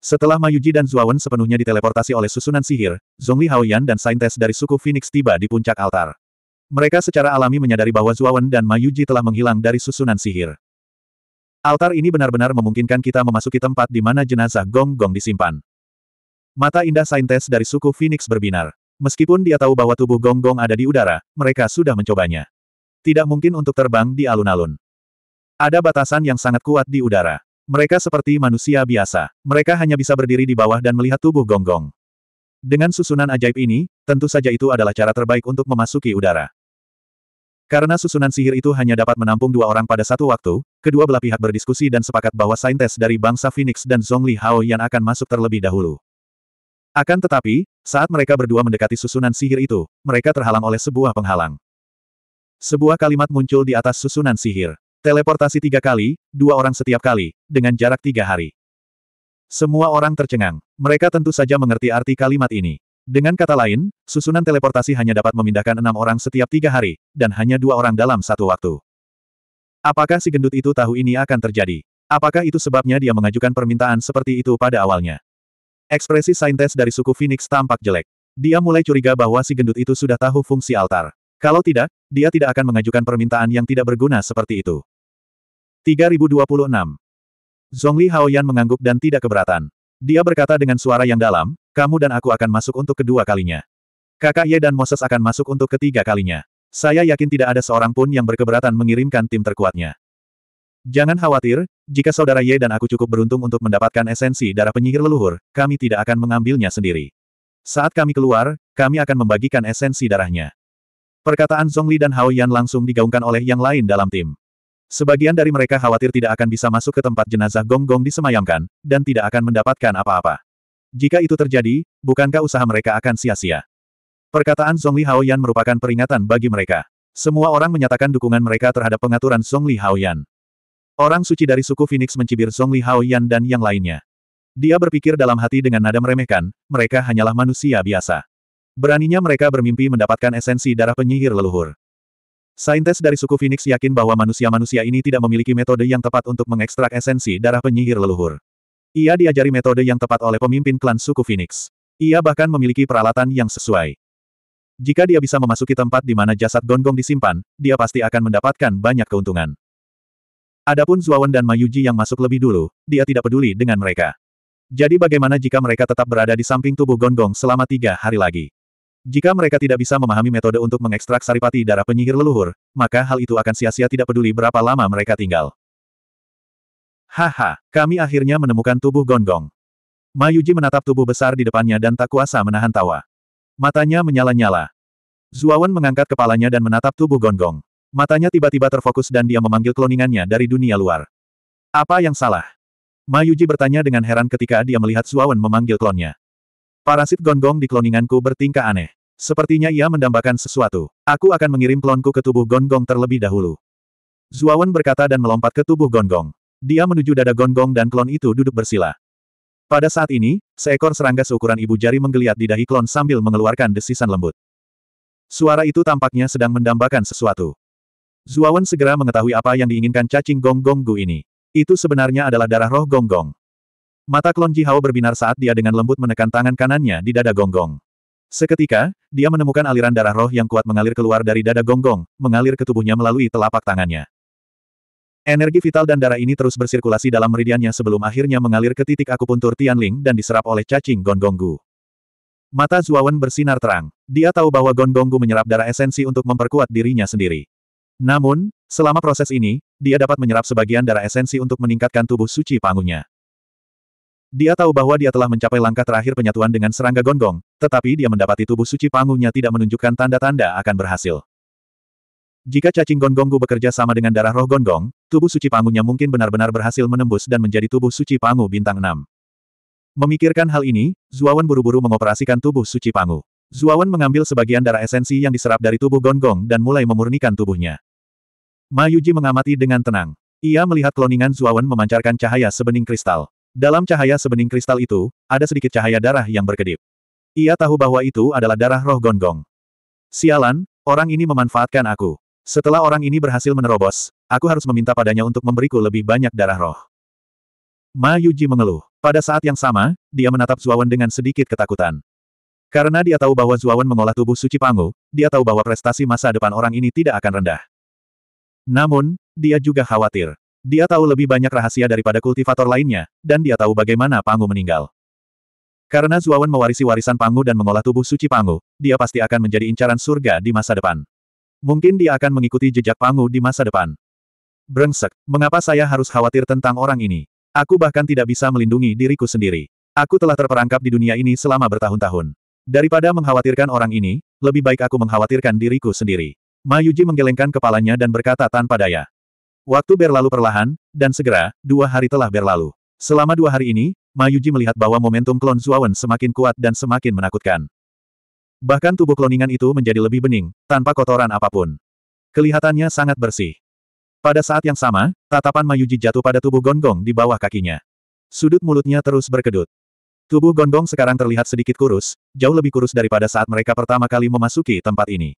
Setelah Mayuji dan Zuawan sepenuhnya diteleportasi oleh susunan sihir, Zhongli Haoyan dan saintes dari suku Phoenix tiba di puncak altar. Mereka secara alami menyadari bahwa Zuawan dan Mayuji telah menghilang dari susunan sihir. Altar ini benar-benar memungkinkan kita memasuki tempat di mana jenazah Gong Gong disimpan. Mata indah saintes dari suku Phoenix berbinar. Meskipun dia tahu bahwa tubuh Gong Gong ada di udara, mereka sudah mencobanya. Tidak mungkin untuk terbang di alun-alun. Ada batasan yang sangat kuat di udara. Mereka seperti manusia biasa. Mereka hanya bisa berdiri di bawah dan melihat tubuh Gong -gong. Dengan susunan ajaib ini, tentu saja itu adalah cara terbaik untuk memasuki udara. Karena susunan sihir itu hanya dapat menampung dua orang pada satu waktu, kedua belah pihak berdiskusi dan sepakat bahwa saintes dari bangsa Phoenix dan Zhongli Hao yang akan masuk terlebih dahulu. Akan tetapi, saat mereka berdua mendekati susunan sihir itu, mereka terhalang oleh sebuah penghalang. Sebuah kalimat muncul di atas susunan sihir. Teleportasi tiga kali, dua orang setiap kali, dengan jarak tiga hari. Semua orang tercengang. Mereka tentu saja mengerti arti kalimat ini. Dengan kata lain, susunan teleportasi hanya dapat memindahkan enam orang setiap tiga hari, dan hanya dua orang dalam satu waktu. Apakah si gendut itu tahu ini akan terjadi? Apakah itu sebabnya dia mengajukan permintaan seperti itu pada awalnya? Ekspresi saintes dari suku Phoenix tampak jelek. Dia mulai curiga bahwa si gendut itu sudah tahu fungsi altar. Kalau tidak, dia tidak akan mengajukan permintaan yang tidak berguna seperti itu. 3026 Zhongli Haoyan mengangguk dan tidak keberatan. Dia berkata dengan suara yang dalam, kamu dan aku akan masuk untuk kedua kalinya. Kakak Ye dan Moses akan masuk untuk ketiga kalinya. Saya yakin tidak ada seorang pun yang berkeberatan mengirimkan tim terkuatnya. Jangan khawatir, jika saudara Ye dan aku cukup beruntung untuk mendapatkan esensi darah penyihir leluhur, kami tidak akan mengambilnya sendiri. Saat kami keluar, kami akan membagikan esensi darahnya. Perkataan Zhongli dan Hao Yan langsung digaungkan oleh yang lain dalam tim. Sebagian dari mereka khawatir tidak akan bisa masuk ke tempat jenazah Gonggong -gong disemayamkan, dan tidak akan mendapatkan apa-apa. Jika itu terjadi, bukankah usaha mereka akan sia-sia? Perkataan Zhongli Haoyan merupakan peringatan bagi mereka. Semua orang menyatakan dukungan mereka terhadap pengaturan Zhongli Haoyan. Orang suci dari suku Phoenix mencibir Zhongli Haoyan dan yang lainnya. Dia berpikir dalam hati dengan nada meremehkan, mereka hanyalah manusia biasa. Beraninya mereka bermimpi mendapatkan esensi darah penyihir leluhur. Saintes dari suku Phoenix yakin bahwa manusia-manusia ini tidak memiliki metode yang tepat untuk mengekstrak esensi darah penyihir leluhur. Ia diajari metode yang tepat oleh pemimpin klan suku Phoenix. Ia bahkan memiliki peralatan yang sesuai. Jika dia bisa memasuki tempat di mana jasad gonggong disimpan, dia pasti akan mendapatkan banyak keuntungan. Adapun Zuawan dan Mayuji yang masuk lebih dulu, dia tidak peduli dengan mereka. Jadi bagaimana jika mereka tetap berada di samping tubuh gonggong selama tiga hari lagi? Jika mereka tidak bisa memahami metode untuk mengekstrak saripati darah penyihir leluhur, maka hal itu akan sia-sia tidak peduli berapa lama mereka tinggal. Haha, kami akhirnya menemukan tubuh gonggong. Mayuji menatap tubuh besar di depannya dan tak kuasa menahan tawa. Matanya menyala-nyala. Zuawan mengangkat kepalanya dan menatap tubuh gonggong. Matanya tiba-tiba terfokus dan dia memanggil kloningannya dari dunia luar. Apa yang salah? Mayuji bertanya dengan heran ketika dia melihat Zuawan memanggil klonnya. Parasit gonggong di kloninganku bertingkah aneh. Sepertinya ia mendambakan sesuatu. Aku akan mengirim klonku ke tubuh gonggong terlebih dahulu. Zuawan berkata dan melompat ke tubuh gonggong. Dia menuju dada gonggong dan klon itu duduk bersila. Pada saat ini, seekor serangga seukuran ibu jari menggeliat di dahi klon sambil mengeluarkan desisan lembut. Suara itu tampaknya sedang mendambakan sesuatu. Zuawan segera mengetahui apa yang diinginkan cacing gonggong Gu ini. Itu sebenarnya adalah darah roh gonggong. Mata klon Ji Hao berbinar saat dia dengan lembut menekan tangan kanannya di dada gonggong. Seketika, dia menemukan aliran darah roh yang kuat mengalir keluar dari dada gonggong, mengalir ke tubuhnya melalui telapak tangannya. Energi vital dan darah ini terus bersirkulasi dalam meridiannya sebelum akhirnya mengalir ke titik akupuntur Tianling dan diserap oleh cacing Gonggonggu. Mata Zuawan bersinar terang. Dia tahu bahwa Gonggonggu menyerap darah esensi untuk memperkuat dirinya sendiri. Namun, selama proses ini, dia dapat menyerap sebagian darah esensi untuk meningkatkan tubuh suci panggungnya. Dia tahu bahwa dia telah mencapai langkah terakhir penyatuan dengan serangga gonggong, tetapi dia mendapati tubuh suci panggungnya tidak menunjukkan tanda-tanda akan berhasil. Jika cacing gonggonggu bekerja sama dengan darah roh gonggong, tubuh suci pangunya mungkin benar-benar berhasil menembus dan menjadi tubuh suci pangu bintang 6. Memikirkan hal ini, Zuawan buru-buru mengoperasikan tubuh suci pangu. Zuawan mengambil sebagian darah esensi yang diserap dari tubuh gonggong dan mulai memurnikan tubuhnya. Mayuji mengamati dengan tenang. Ia melihat kloningan Zuawan memancarkan cahaya sebening kristal. Dalam cahaya sebening kristal itu, ada sedikit cahaya darah yang berkedip. Ia tahu bahwa itu adalah darah roh gonggong. Sialan, orang ini memanfaatkan aku. Setelah orang ini berhasil menerobos, aku harus meminta padanya untuk memberiku lebih banyak darah roh. Ma Yuji mengeluh. Pada saat yang sama, dia menatap Zuawan dengan sedikit ketakutan. Karena dia tahu bahwa Zuawan mengolah tubuh suci Pangu, dia tahu bahwa prestasi masa depan orang ini tidak akan rendah. Namun, dia juga khawatir. Dia tahu lebih banyak rahasia daripada kultivator lainnya, dan dia tahu bagaimana Pangu meninggal. Karena Zuawan mewarisi warisan Pangu dan mengolah tubuh suci Pangu, dia pasti akan menjadi incaran surga di masa depan. Mungkin dia akan mengikuti jejak Pangu di masa depan. Brengsek, mengapa saya harus khawatir tentang orang ini? Aku bahkan tidak bisa melindungi diriku sendiri. Aku telah terperangkap di dunia ini selama bertahun-tahun. Daripada mengkhawatirkan orang ini, lebih baik aku mengkhawatirkan diriku sendiri. Mayuji menggelengkan kepalanya dan berkata tanpa daya. Waktu berlalu perlahan, dan segera, dua hari telah berlalu. Selama dua hari ini, Mayuji melihat bahwa momentum klon Zuawan semakin kuat dan semakin menakutkan. Bahkan tubuh kloningan itu menjadi lebih bening, tanpa kotoran apapun. Kelihatannya sangat bersih. Pada saat yang sama, tatapan Mayuji jatuh pada tubuh gonggong di bawah kakinya. Sudut mulutnya terus berkedut. Tubuh gonggong sekarang terlihat sedikit kurus, jauh lebih kurus daripada saat mereka pertama kali memasuki tempat ini.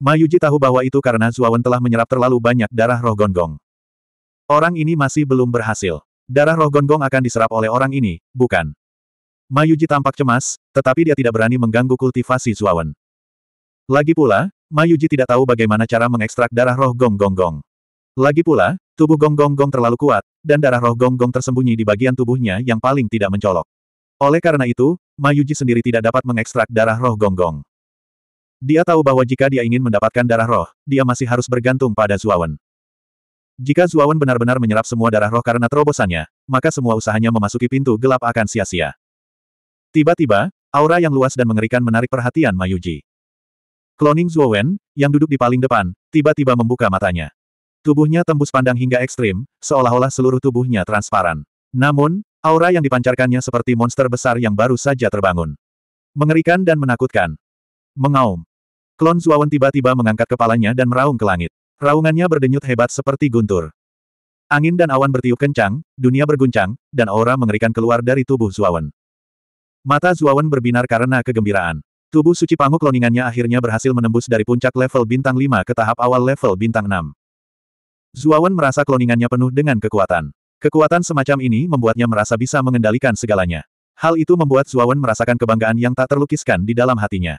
Mayuji tahu bahwa itu karena Zuawan telah menyerap terlalu banyak darah roh gonggong. Orang ini masih belum berhasil. Darah roh gonggong akan diserap oleh orang ini, bukan? Mayuji tampak cemas, tetapi dia tidak berani mengganggu kultivasi Zuawan. Lagi pula, Mayuji tidak tahu bagaimana cara mengekstrak darah roh Gong Gong Gong. Lagi pula, tubuh Gong Gong Gong terlalu kuat, dan darah roh Gong Gong tersembunyi di bagian tubuhnya yang paling tidak mencolok. Oleh karena itu, Mayuji sendiri tidak dapat mengekstrak darah roh Gong Gong. Dia tahu bahwa jika dia ingin mendapatkan darah roh, dia masih harus bergantung pada Zuawan. Jika Zuawan benar-benar menyerap semua darah roh karena terobosannya, maka semua usahanya memasuki pintu gelap akan sia-sia. Tiba-tiba, aura yang luas dan mengerikan menarik perhatian Mayuji. Kloning Zhuowen, yang duduk di paling depan, tiba-tiba membuka matanya. Tubuhnya tembus pandang hingga ekstrim, seolah-olah seluruh tubuhnya transparan. Namun, aura yang dipancarkannya seperti monster besar yang baru saja terbangun. Mengerikan dan menakutkan. Mengaum. Klon Zuawan tiba-tiba mengangkat kepalanya dan meraung ke langit. Raungannya berdenyut hebat seperti guntur. Angin dan awan bertiup kencang, dunia berguncang, dan aura mengerikan keluar dari tubuh Zuawan. Mata Zuawan berbinar karena kegembiraan. Tubuh suci pangu kloningannya akhirnya berhasil menembus dari puncak level bintang 5 ke tahap awal level bintang 6. Zuawan merasa kloningannya penuh dengan kekuatan. Kekuatan semacam ini membuatnya merasa bisa mengendalikan segalanya. Hal itu membuat Zuawan merasakan kebanggaan yang tak terlukiskan di dalam hatinya.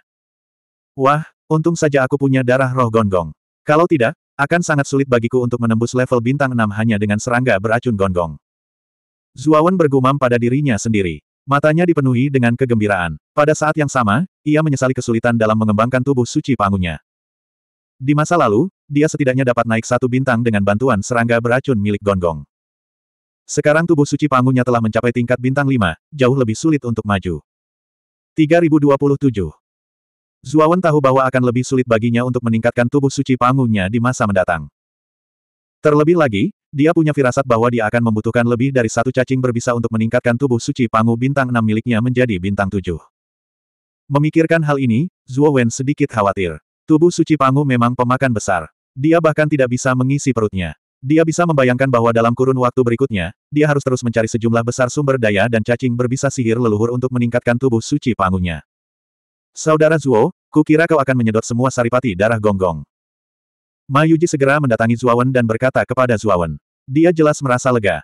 Wah, untung saja aku punya darah roh gonggong. Kalau tidak, akan sangat sulit bagiku untuk menembus level bintang 6 hanya dengan serangga beracun gonggong. Zuawan bergumam pada dirinya sendiri. Matanya dipenuhi dengan kegembiraan. Pada saat yang sama, ia menyesali kesulitan dalam mengembangkan tubuh suci pangunya. Di masa lalu, dia setidaknya dapat naik satu bintang dengan bantuan serangga beracun milik Gonggong. Sekarang tubuh suci pangunya telah mencapai tingkat bintang 5, jauh lebih sulit untuk maju. 3027 Zuawan tahu bahwa akan lebih sulit baginya untuk meningkatkan tubuh suci pangunya di masa mendatang. Terlebih lagi, dia punya firasat bahwa dia akan membutuhkan lebih dari satu cacing berbisa untuk meningkatkan tubuh suci Pangu bintang enam miliknya menjadi bintang tujuh. Memikirkan hal ini, Zhuo Wen sedikit khawatir. Tubuh suci Pangu memang pemakan besar. Dia bahkan tidak bisa mengisi perutnya. Dia bisa membayangkan bahwa dalam kurun waktu berikutnya, dia harus terus mencari sejumlah besar sumber daya dan cacing berbisa sihir leluhur untuk meningkatkan tubuh suci Pangunya. Saudara Zhuo, kukira kau akan menyedot semua saripati darah gonggong. -gong. Ma segera mendatangi Zuowen dan berkata kepada Zuowen. Dia jelas merasa lega.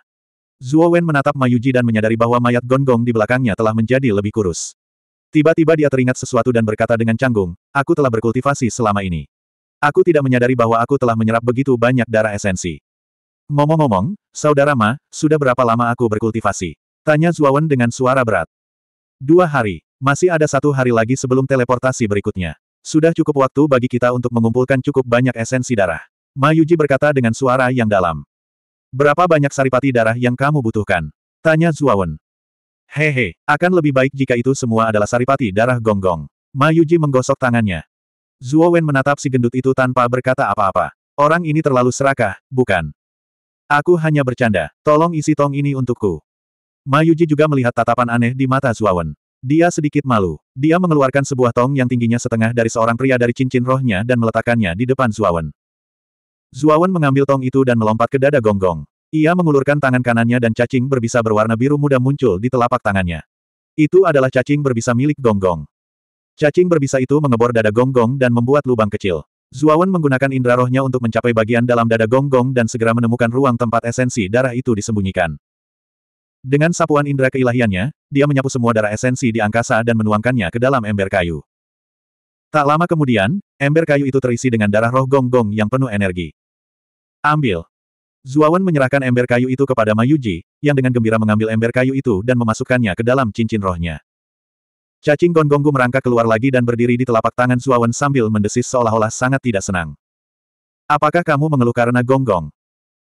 Zuowen menatap Ma dan menyadari bahwa mayat gonggong di belakangnya telah menjadi lebih kurus. Tiba-tiba dia teringat sesuatu dan berkata dengan canggung, aku telah berkultivasi selama ini. Aku tidak menyadari bahwa aku telah menyerap begitu banyak darah esensi. Ngomong-ngomong, saudara Ma, sudah berapa lama aku berkultivasi? Tanya Zuawan dengan suara berat. Dua hari, masih ada satu hari lagi sebelum teleportasi berikutnya. Sudah cukup waktu bagi kita untuk mengumpulkan cukup banyak esensi darah. Mayuji berkata dengan suara yang dalam. Berapa banyak saripati darah yang kamu butuhkan? Tanya Zuawan. Hehe, akan lebih baik jika itu semua adalah saripati darah gonggong. Mayuji menggosok tangannya. Zuowen menatap si gendut itu tanpa berkata apa-apa. Orang ini terlalu serakah, bukan? Aku hanya bercanda. Tolong isi tong ini untukku. Mayuji juga melihat tatapan aneh di mata Zuawan. Dia sedikit malu. Dia mengeluarkan sebuah tong yang tingginya setengah dari seorang pria dari cincin rohnya dan meletakkannya di depan Zuawan. Zuawan mengambil tong itu dan melompat ke dada gonggong. -gong. Ia mengulurkan tangan kanannya dan cacing berbisa berwarna biru muda muncul di telapak tangannya. Itu adalah cacing berbisa milik gonggong. -gong. Cacing berbisa itu mengebor dada gonggong -gong dan membuat lubang kecil. Zuawan menggunakan indera rohnya untuk mencapai bagian dalam dada gonggong dan segera menemukan ruang tempat esensi darah itu disembunyikan. Dengan sapuan indera keilahiannya, dia menyapu semua darah esensi di angkasa dan menuangkannya ke dalam ember kayu. Tak lama kemudian, ember kayu itu terisi dengan darah roh gonggong -gong yang penuh energi. Ambil. Zuawan menyerahkan ember kayu itu kepada Mayuji, yang dengan gembira mengambil ember kayu itu dan memasukkannya ke dalam cincin rohnya. Cacing gonggonggu merangkak keluar lagi dan berdiri di telapak tangan Zuawan sambil mendesis seolah-olah sangat tidak senang. Apakah kamu mengeluh karena gonggong? -gong?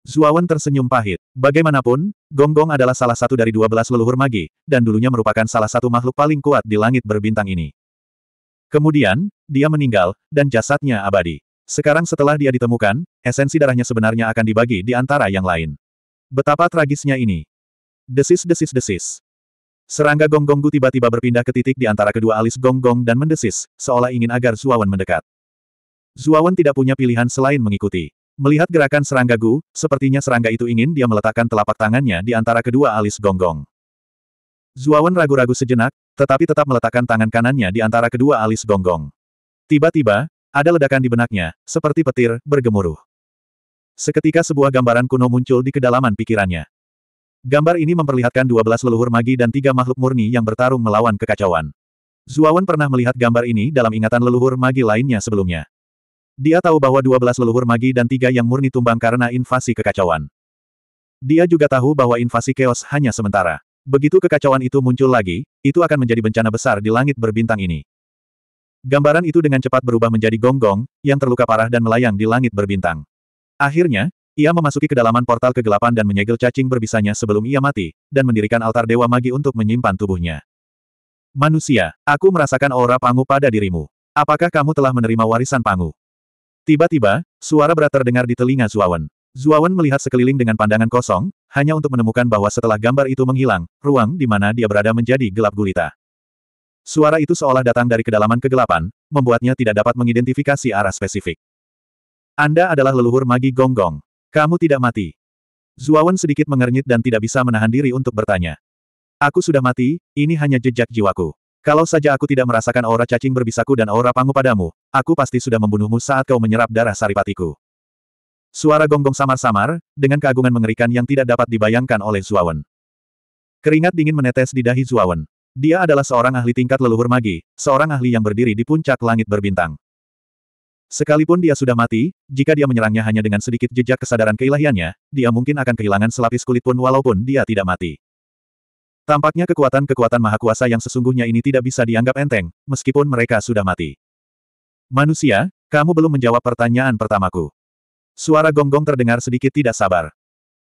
Zuawan tersenyum pahit. Bagaimanapun, Gonggong -gong adalah salah satu dari dua belas leluhur magi, dan dulunya merupakan salah satu makhluk paling kuat di langit berbintang ini. Kemudian, dia meninggal, dan jasadnya abadi. Sekarang setelah dia ditemukan, esensi darahnya sebenarnya akan dibagi di antara yang lain. Betapa tragisnya ini. Desis-desis-desis. Serangga gonggonggu tiba-tiba berpindah ke titik di antara kedua alis gonggong -gong dan mendesis, seolah ingin agar Zuawan mendekat. Zuawan tidak punya pilihan selain mengikuti. Melihat gerakan serangga Gu, sepertinya serangga itu ingin dia meletakkan telapak tangannya di antara kedua alis gonggong. Zuawan ragu-ragu sejenak, tetapi tetap meletakkan tangan kanannya di antara kedua alis gonggong. Tiba-tiba, ada ledakan di benaknya, seperti petir, bergemuruh. Seketika sebuah gambaran kuno muncul di kedalaman pikirannya. Gambar ini memperlihatkan dua belas leluhur magi dan tiga makhluk murni yang bertarung melawan kekacauan. Zuawan pernah melihat gambar ini dalam ingatan leluhur magi lainnya sebelumnya. Dia tahu bahwa 12 leluhur magi dan tiga yang murni tumbang karena invasi kekacauan. Dia juga tahu bahwa invasi keos hanya sementara. Begitu kekacauan itu muncul lagi, itu akan menjadi bencana besar di langit berbintang ini. Gambaran itu dengan cepat berubah menjadi gonggong, -gong, yang terluka parah dan melayang di langit berbintang. Akhirnya, ia memasuki kedalaman portal kegelapan dan menyegel cacing berbisanya sebelum ia mati, dan mendirikan altar dewa magi untuk menyimpan tubuhnya. Manusia, aku merasakan aura pangu pada dirimu. Apakah kamu telah menerima warisan pangu? Tiba-tiba, suara berat terdengar di telinga Zuawan. Zuawan melihat sekeliling dengan pandangan kosong, hanya untuk menemukan bahwa setelah gambar itu menghilang, ruang di mana dia berada menjadi gelap gulita. Suara itu seolah datang dari kedalaman kegelapan, membuatnya tidak dapat mengidentifikasi arah spesifik. Anda adalah leluhur magi gonggong. Kamu tidak mati. Zuawan sedikit mengernyit dan tidak bisa menahan diri untuk bertanya. Aku sudah mati, ini hanya jejak jiwaku. Kalau saja aku tidak merasakan aura cacing berbisaku dan aura pangu padamu, aku pasti sudah membunuhmu saat kau menyerap darah saripatiku. Suara gonggong samar-samar, dengan keagungan mengerikan yang tidak dapat dibayangkan oleh Zuawan. Keringat dingin menetes di dahi Zuawan. Dia adalah seorang ahli tingkat leluhur magi, seorang ahli yang berdiri di puncak langit berbintang. Sekalipun dia sudah mati, jika dia menyerangnya hanya dengan sedikit jejak kesadaran keilahiannya, dia mungkin akan kehilangan selapis kulit pun walaupun dia tidak mati. Tampaknya kekuatan-kekuatan maha kuasa yang sesungguhnya ini tidak bisa dianggap enteng, meskipun mereka sudah mati. Manusia, kamu belum menjawab pertanyaan pertamaku. Suara gonggong terdengar sedikit tidak sabar.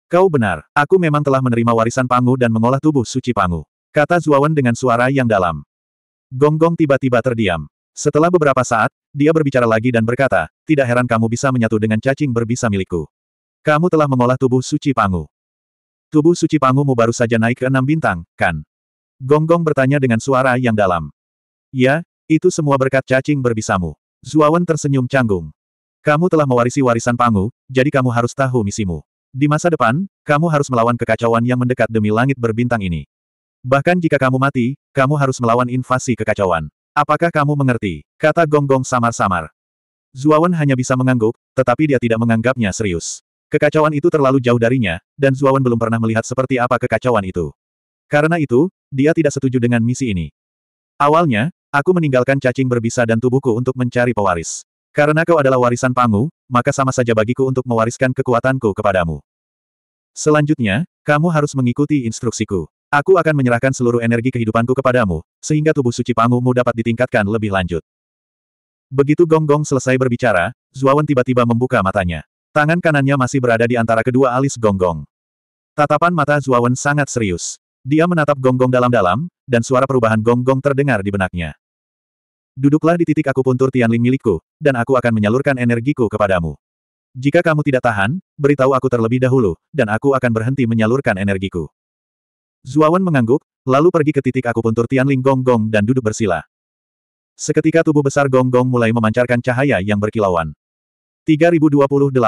Kau benar, aku memang telah menerima warisan Pangu dan mengolah tubuh suci Pangu. Kata Zuawan dengan suara yang dalam. Gonggong tiba-tiba terdiam. Setelah beberapa saat, dia berbicara lagi dan berkata, tidak heran kamu bisa menyatu dengan cacing berbisa milikku. Kamu telah mengolah tubuh suci Pangu. Tubuh suci Pangumu baru saja naik ke enam bintang, kan? Gonggong -gong bertanya dengan suara yang dalam. Ya, itu semua berkat cacing berbisamu. Zuawan tersenyum canggung. Kamu telah mewarisi warisan Pangu, jadi kamu harus tahu misimu. Di masa depan, kamu harus melawan kekacauan yang mendekat demi langit berbintang ini. Bahkan jika kamu mati, kamu harus melawan invasi kekacauan. Apakah kamu mengerti? Kata Gonggong samar-samar. Zuawan hanya bisa mengangguk, tetapi dia tidak menganggapnya serius. Kekacauan itu terlalu jauh darinya, dan Zuawan belum pernah melihat seperti apa kekacauan itu. Karena itu, dia tidak setuju dengan misi ini. Awalnya, aku meninggalkan cacing berbisa dan tubuhku untuk mencari pewaris. Karena kau adalah warisan Pangu, maka sama saja bagiku untuk mewariskan kekuatanku kepadamu. Selanjutnya, kamu harus mengikuti instruksiku. Aku akan menyerahkan seluruh energi kehidupanku kepadamu, sehingga tubuh suci Pangumu dapat ditingkatkan lebih lanjut. Begitu Gonggong -gong selesai berbicara, Zuawan tiba-tiba membuka matanya. Tangan kanannya masih berada di antara kedua alis gonggong. Tatapan mata Zuawan sangat serius. Dia menatap gonggong dalam-dalam, dan suara perubahan gonggong terdengar di benaknya. Duduklah di titik aku puntur Tianling milikku, dan aku akan menyalurkan energiku kepadamu. Jika kamu tidak tahan, beritahu aku terlebih dahulu, dan aku akan berhenti menyalurkan energiku. Zuawan mengangguk, lalu pergi ke titik aku puntur Tianling gonggong dan duduk bersila. Seketika tubuh besar gonggong mulai memancarkan cahaya yang berkilauan. 3028.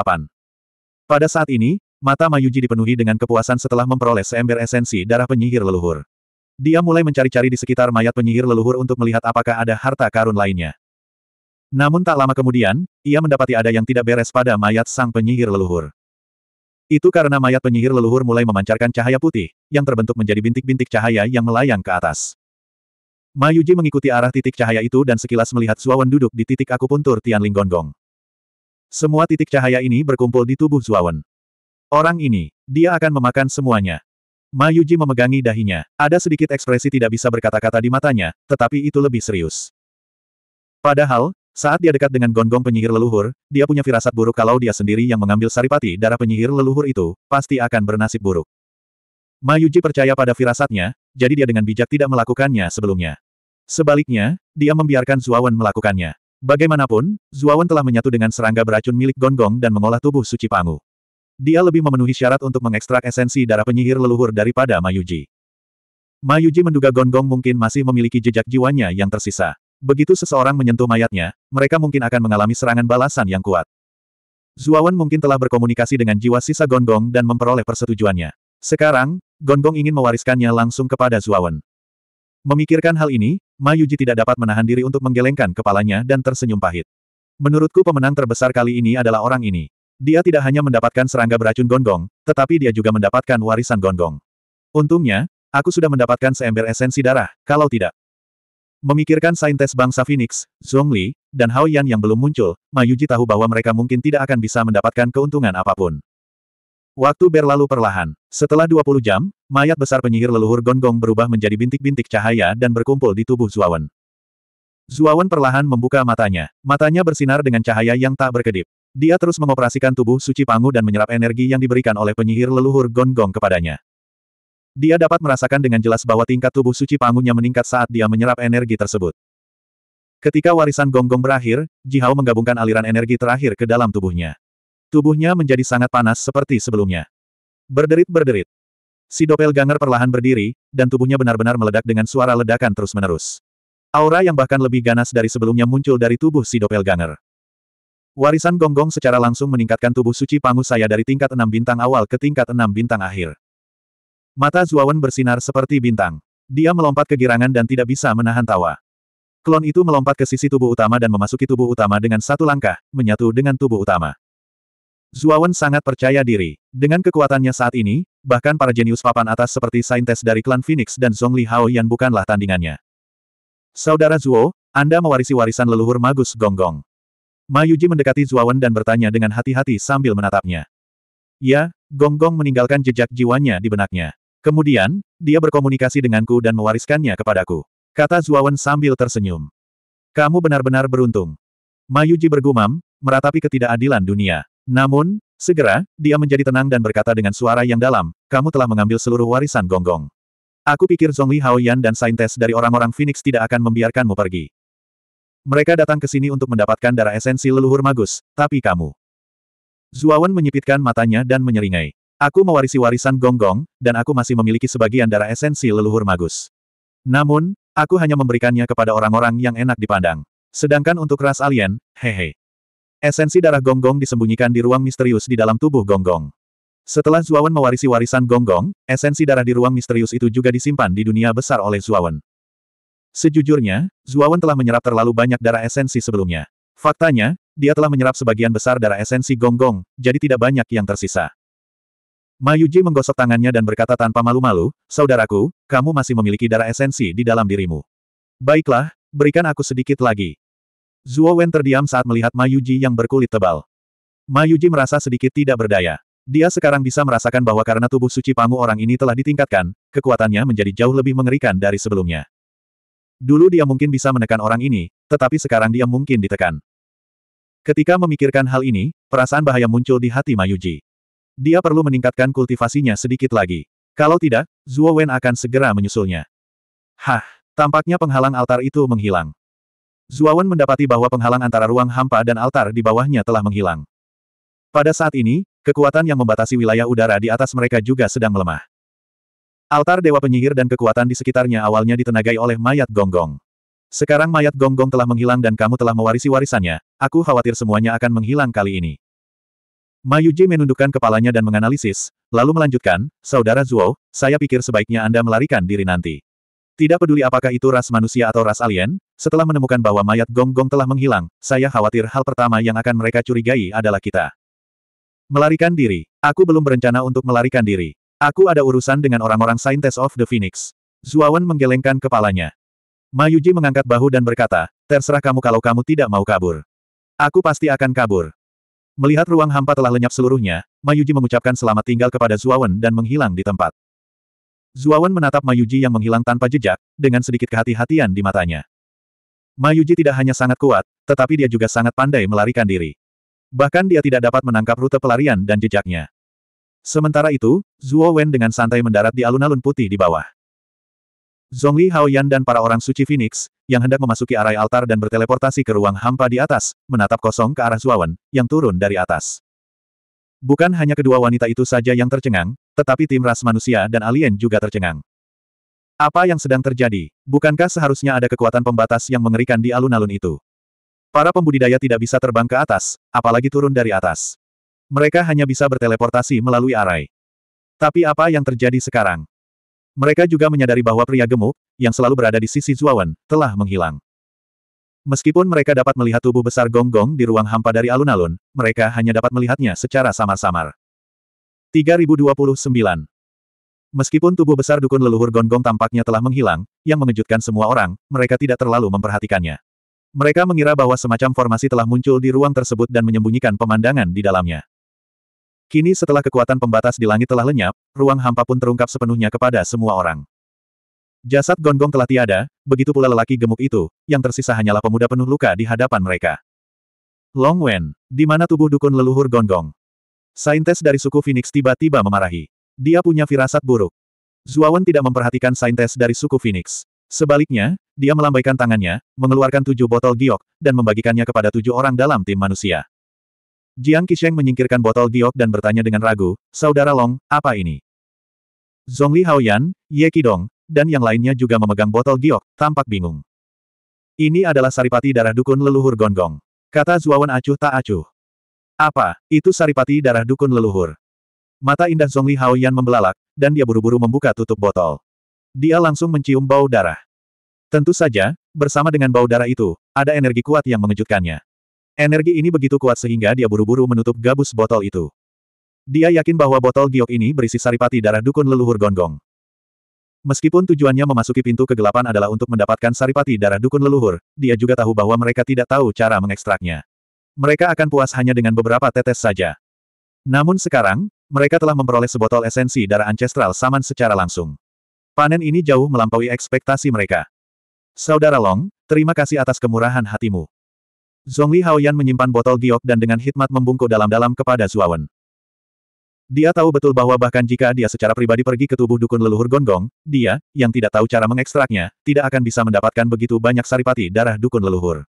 Pada saat ini, mata Mayuji dipenuhi dengan kepuasan setelah memperoleh seember esensi darah penyihir leluhur. Dia mulai mencari-cari di sekitar mayat penyihir leluhur untuk melihat apakah ada harta karun lainnya. Namun tak lama kemudian, ia mendapati ada yang tidak beres pada mayat sang penyihir leluhur. Itu karena mayat penyihir leluhur mulai memancarkan cahaya putih, yang terbentuk menjadi bintik-bintik cahaya yang melayang ke atas. Mayuji mengikuti arah titik cahaya itu dan sekilas melihat Zuawan duduk di titik akupuntur Tianling Gonggong. Semua titik cahaya ini berkumpul di tubuh Zuawan. Orang ini, dia akan memakan semuanya. Mayuji memegangi dahinya. Ada sedikit ekspresi tidak bisa berkata-kata di matanya, tetapi itu lebih serius. Padahal, saat dia dekat dengan gonggong penyihir leluhur, dia punya firasat buruk kalau dia sendiri yang mengambil saripati darah penyihir leluhur itu, pasti akan bernasib buruk. Mayuji percaya pada firasatnya, jadi dia dengan bijak tidak melakukannya sebelumnya. Sebaliknya, dia membiarkan Zuawan melakukannya. Bagaimanapun, Zuawan telah menyatu dengan serangga beracun milik Gonggong dan mengolah tubuh suci Pangu. Dia lebih memenuhi syarat untuk mengekstrak esensi darah penyihir leluhur daripada Mayuji. Mayuji menduga Gonggong mungkin masih memiliki jejak jiwanya yang tersisa. Begitu seseorang menyentuh mayatnya, mereka mungkin akan mengalami serangan balasan yang kuat. Zuawan mungkin telah berkomunikasi dengan jiwa sisa Gonggong dan memperoleh persetujuannya. Sekarang, Gonggong ingin mewariskannya langsung kepada Zuawan. Memikirkan hal ini, Mayuji tidak dapat menahan diri untuk menggelengkan kepalanya dan tersenyum pahit. Menurutku pemenang terbesar kali ini adalah orang ini. Dia tidak hanya mendapatkan serangga beracun gonggong, tetapi dia juga mendapatkan warisan gonggong. Untungnya, aku sudah mendapatkan seember esensi darah, kalau tidak. Memikirkan saintes bangsa Phoenix, Zhongli, dan Hao Yan yang belum muncul, Mayuji tahu bahwa mereka mungkin tidak akan bisa mendapatkan keuntungan apapun. Waktu berlalu perlahan. Setelah 20 jam, mayat besar penyihir leluhur gonggong berubah menjadi bintik-bintik cahaya dan berkumpul di tubuh Zuawan. Zuawan perlahan membuka matanya. Matanya bersinar dengan cahaya yang tak berkedip. Dia terus mengoperasikan tubuh suci Pangu dan menyerap energi yang diberikan oleh penyihir leluhur gonggong kepadanya. Dia dapat merasakan dengan jelas bahwa tingkat tubuh suci Pangunya meningkat saat dia menyerap energi tersebut. Ketika warisan gonggong berakhir, Jihao menggabungkan aliran energi terakhir ke dalam tubuhnya. Tubuhnya menjadi sangat panas seperti sebelumnya. Berderit-berderit. Si doppelganger perlahan berdiri, dan tubuhnya benar-benar meledak dengan suara ledakan terus-menerus. Aura yang bahkan lebih ganas dari sebelumnya muncul dari tubuh si doppelganger. Warisan gonggong -gong secara langsung meningkatkan tubuh suci pangu saya dari tingkat enam bintang awal ke tingkat enam bintang akhir. Mata Zuawan bersinar seperti bintang. Dia melompat ke girangan dan tidak bisa menahan tawa. Klon itu melompat ke sisi tubuh utama dan memasuki tubuh utama dengan satu langkah, menyatu dengan tubuh utama. Zuawan sangat percaya diri. Dengan kekuatannya saat ini, bahkan para jenius papan atas seperti Saintes dari klan Phoenix dan Zhongli Hao yang bukanlah tandingannya. Saudara Zuo, Anda mewarisi warisan leluhur Magus Gonggong. Mayuji mendekati Zuawan dan bertanya dengan hati-hati sambil menatapnya. Ya, Gonggong meninggalkan jejak jiwanya di benaknya. Kemudian, dia berkomunikasi denganku dan mewariskannya kepadaku. Kata Zuawan sambil tersenyum. Kamu benar-benar beruntung. Mayuji bergumam, meratapi ketidakadilan dunia. Namun, segera, dia menjadi tenang dan berkata dengan suara yang dalam, kamu telah mengambil seluruh warisan Gonggong. Aku pikir Zhongli Haoyan dan saintes dari orang-orang Phoenix tidak akan membiarkanmu pergi. Mereka datang ke sini untuk mendapatkan darah esensi leluhur magus, tapi kamu. Zuawan menyipitkan matanya dan menyeringai. Aku mewarisi warisan Gonggong, dan aku masih memiliki sebagian darah esensi leluhur magus. Namun, aku hanya memberikannya kepada orang-orang yang enak dipandang. Sedangkan untuk ras alien, hehe. Esensi darah gonggong -gong disembunyikan di ruang misterius di dalam tubuh gonggong. -gong. Setelah Zuawan mewarisi warisan gonggong, -gong, esensi darah di ruang misterius itu juga disimpan di dunia besar oleh Zuawan. Sejujurnya, Zuawan telah menyerap terlalu banyak darah esensi sebelumnya. Faktanya, dia telah menyerap sebagian besar darah esensi gonggong, -gong, jadi tidak banyak yang tersisa. Mayuji menggosok tangannya dan berkata tanpa malu-malu, Saudaraku, kamu masih memiliki darah esensi di dalam dirimu. Baiklah, berikan aku sedikit lagi. Zuo Wen terdiam saat melihat Mayuji yang berkulit tebal. Mayuji merasa sedikit tidak berdaya. Dia sekarang bisa merasakan bahwa karena tubuh suci Pangu orang ini telah ditingkatkan, kekuatannya menjadi jauh lebih mengerikan dari sebelumnya. Dulu dia mungkin bisa menekan orang ini, tetapi sekarang dia mungkin ditekan. Ketika memikirkan hal ini, perasaan bahaya muncul di hati Mayuji. Dia perlu meningkatkan kultivasinya sedikit lagi. Kalau tidak, Zuo Wen akan segera menyusulnya. Hah, tampaknya penghalang altar itu menghilang. Zuawan mendapati bahwa penghalang antara ruang hampa dan altar di bawahnya telah menghilang. Pada saat ini, kekuatan yang membatasi wilayah udara di atas mereka juga sedang melemah. Altar Dewa Penyihir dan kekuatan di sekitarnya awalnya ditenagai oleh mayat gonggong. Sekarang mayat gonggong telah menghilang dan kamu telah mewarisi warisannya, aku khawatir semuanya akan menghilang kali ini. Mayuji menundukkan kepalanya dan menganalisis, lalu melanjutkan, Saudara Zuo, saya pikir sebaiknya Anda melarikan diri nanti. Tidak peduli apakah itu ras manusia atau ras alien, setelah menemukan bahwa mayat Gonggong -gong telah menghilang, saya khawatir hal pertama yang akan mereka curigai adalah kita. Melarikan diri. Aku belum berencana untuk melarikan diri. Aku ada urusan dengan orang-orang Scientist of the Phoenix. Zuawan menggelengkan kepalanya. Mayuji mengangkat bahu dan berkata, terserah kamu kalau kamu tidak mau kabur. Aku pasti akan kabur. Melihat ruang hampa telah lenyap seluruhnya, Mayuji mengucapkan selamat tinggal kepada Zuawan dan menghilang di tempat. Zuawan menatap Mayuji yang menghilang tanpa jejak, dengan sedikit kehati-hatian di matanya. Mayuji tidak hanya sangat kuat, tetapi dia juga sangat pandai melarikan diri. Bahkan dia tidak dapat menangkap rute pelarian dan jejaknya. Sementara itu, Zuo Wen dengan santai mendarat di alun-alun putih di bawah. Zhongli Haoyan dan para orang suci Phoenix, yang hendak memasuki arai altar dan berteleportasi ke ruang hampa di atas, menatap kosong ke arah Wen, yang turun dari atas. Bukan hanya kedua wanita itu saja yang tercengang, tetapi tim ras manusia dan alien juga tercengang. Apa yang sedang terjadi? Bukankah seharusnya ada kekuatan pembatas yang mengerikan di alun-alun itu? Para pembudidaya tidak bisa terbang ke atas, apalagi turun dari atas. Mereka hanya bisa berteleportasi melalui arai. Tapi apa yang terjadi sekarang? Mereka juga menyadari bahwa pria gemuk, yang selalu berada di sisi Zuawan, telah menghilang. Meskipun mereka dapat melihat tubuh besar Gonggong -gong di ruang hampa dari alun-alun, mereka hanya dapat melihatnya secara samar-samar. 3029 Meskipun tubuh besar dukun leluhur Gonggong -gong tampaknya telah menghilang, yang mengejutkan semua orang, mereka tidak terlalu memperhatikannya. Mereka mengira bahwa semacam formasi telah muncul di ruang tersebut dan menyembunyikan pemandangan di dalamnya. Kini setelah kekuatan pembatas di langit telah lenyap, ruang hampa pun terungkap sepenuhnya kepada semua orang. Jasad gonggong telah tiada, begitu pula lelaki gemuk itu, yang tersisa hanyalah pemuda penuh luka di hadapan mereka. Long Wen, di mana tubuh dukun leluhur gonggong? Saintes dari suku Phoenix tiba-tiba memarahi. Dia punya firasat buruk. Zuawan tidak memperhatikan saintes dari suku Phoenix. Sebaliknya, dia melambaikan tangannya, mengeluarkan tujuh botol giok, dan membagikannya kepada tujuh orang dalam tim manusia. Jiang Qisheng menyingkirkan botol giok dan bertanya dengan ragu, Saudara Long, apa ini? Zhongli Haoyan, Ye Qidong, dan yang lainnya juga memegang botol giok, tampak bingung. Ini adalah saripati darah dukun leluhur gonggong. Kata Zuawan acuh tak acuh. Apa, itu saripati darah dukun leluhur? Mata indah Zhongli Haoyan membelalak, dan dia buru-buru membuka tutup botol. Dia langsung mencium bau darah. Tentu saja, bersama dengan bau darah itu, ada energi kuat yang mengejutkannya. Energi ini begitu kuat sehingga dia buru-buru menutup gabus botol itu. Dia yakin bahwa botol giok ini berisi saripati darah dukun leluhur gonggong. Meskipun tujuannya memasuki pintu kegelapan adalah untuk mendapatkan saripati darah dukun leluhur, dia juga tahu bahwa mereka tidak tahu cara mengekstraknya. Mereka akan puas hanya dengan beberapa tetes saja. Namun sekarang, mereka telah memperoleh sebotol esensi darah ancestral saman secara langsung. Panen ini jauh melampaui ekspektasi mereka. Saudara Long, terima kasih atas kemurahan hatimu. Zhongli Haoyan menyimpan botol giok dan dengan hikmat membungkuk dalam-dalam kepada Zuawan. Dia tahu betul bahwa bahkan jika dia secara pribadi pergi ke tubuh dukun leluhur gonggong, dia, yang tidak tahu cara mengekstraknya, tidak akan bisa mendapatkan begitu banyak saripati darah dukun leluhur.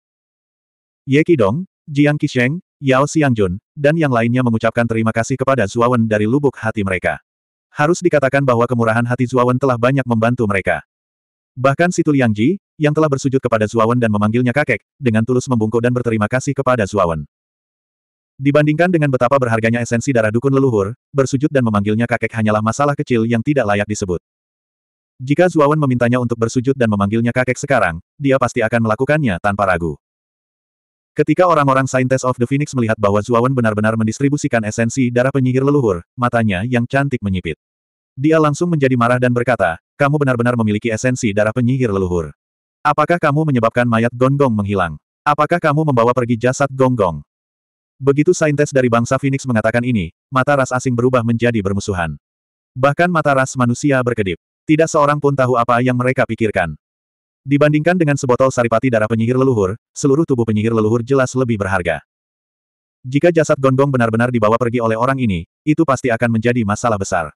Ye Qidong, Jiang Qisheng, Yao Xiangjun, dan yang lainnya mengucapkan terima kasih kepada Zuawan dari lubuk hati mereka. Harus dikatakan bahwa kemurahan hati Zuawan telah banyak membantu mereka. Bahkan Situ Liangji, yang telah bersujud kepada Zuawan dan memanggilnya kakek, dengan tulus membungkuk dan berterima kasih kepada Zuawan. Dibandingkan dengan betapa berharganya esensi darah dukun leluhur, bersujud dan memanggilnya kakek hanyalah masalah kecil yang tidak layak disebut. Jika Zuawan memintanya untuk bersujud dan memanggilnya kakek sekarang, dia pasti akan melakukannya tanpa ragu. Ketika orang-orang Saintes of the Phoenix melihat bahwa Zuawan benar-benar mendistribusikan esensi darah penyihir leluhur, matanya yang cantik menyipit. Dia langsung menjadi marah dan berkata, kamu benar-benar memiliki esensi darah penyihir leluhur. Apakah kamu menyebabkan mayat gonggong menghilang? Apakah kamu membawa pergi jasad gonggong? Begitu saintes dari bangsa Phoenix mengatakan ini, mata ras asing berubah menjadi bermusuhan. Bahkan mata ras manusia berkedip. Tidak seorang pun tahu apa yang mereka pikirkan. Dibandingkan dengan sebotol saripati darah penyihir leluhur, seluruh tubuh penyihir leluhur jelas lebih berharga. Jika jasad Gonggong benar-benar dibawa pergi oleh orang ini, itu pasti akan menjadi masalah besar.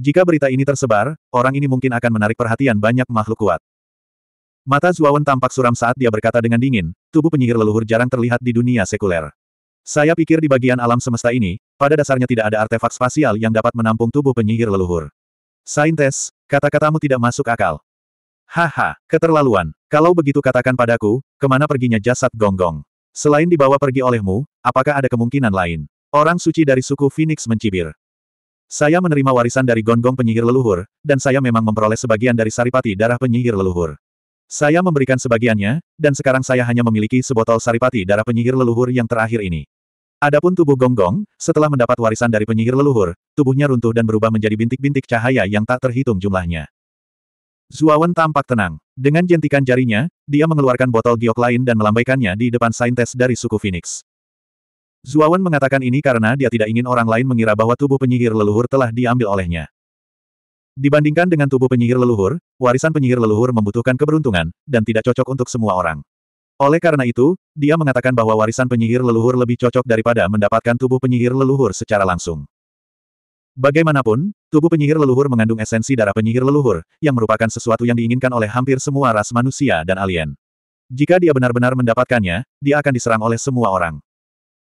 Jika berita ini tersebar, orang ini mungkin akan menarik perhatian banyak makhluk kuat. Mata Zuawan tampak suram saat dia berkata dengan dingin, tubuh penyihir leluhur jarang terlihat di dunia sekuler. Saya pikir di bagian alam semesta ini, pada dasarnya tidak ada artefak spasial yang dapat menampung tubuh penyihir leluhur. Saintes, kata-katamu tidak masuk akal. Haha, keterlaluan. Kalau begitu katakan padaku, kemana perginya jasad gonggong? Selain dibawa pergi olehmu, apakah ada kemungkinan lain? Orang suci dari suku Phoenix mencibir. Saya menerima warisan dari gonggong penyihir leluhur, dan saya memang memperoleh sebagian dari saripati darah penyihir leluhur. Saya memberikan sebagiannya, dan sekarang saya hanya memiliki sebotol saripati darah penyihir leluhur yang terakhir ini. Adapun tubuh Gonggong, -gong, setelah mendapat warisan dari penyihir leluhur, tubuhnya runtuh dan berubah menjadi bintik-bintik cahaya yang tak terhitung jumlahnya. Zuawan tampak tenang. Dengan jentikan jarinya, dia mengeluarkan botol giok lain dan melambaikannya di depan saintes dari suku Phoenix. Zuawan mengatakan ini karena dia tidak ingin orang lain mengira bahwa tubuh penyihir leluhur telah diambil olehnya. Dibandingkan dengan tubuh penyihir leluhur, warisan penyihir leluhur membutuhkan keberuntungan, dan tidak cocok untuk semua orang. Oleh karena itu, dia mengatakan bahwa warisan penyihir leluhur lebih cocok daripada mendapatkan tubuh penyihir leluhur secara langsung. Bagaimanapun, tubuh penyihir leluhur mengandung esensi darah penyihir leluhur, yang merupakan sesuatu yang diinginkan oleh hampir semua ras manusia dan alien. Jika dia benar-benar mendapatkannya, dia akan diserang oleh semua orang.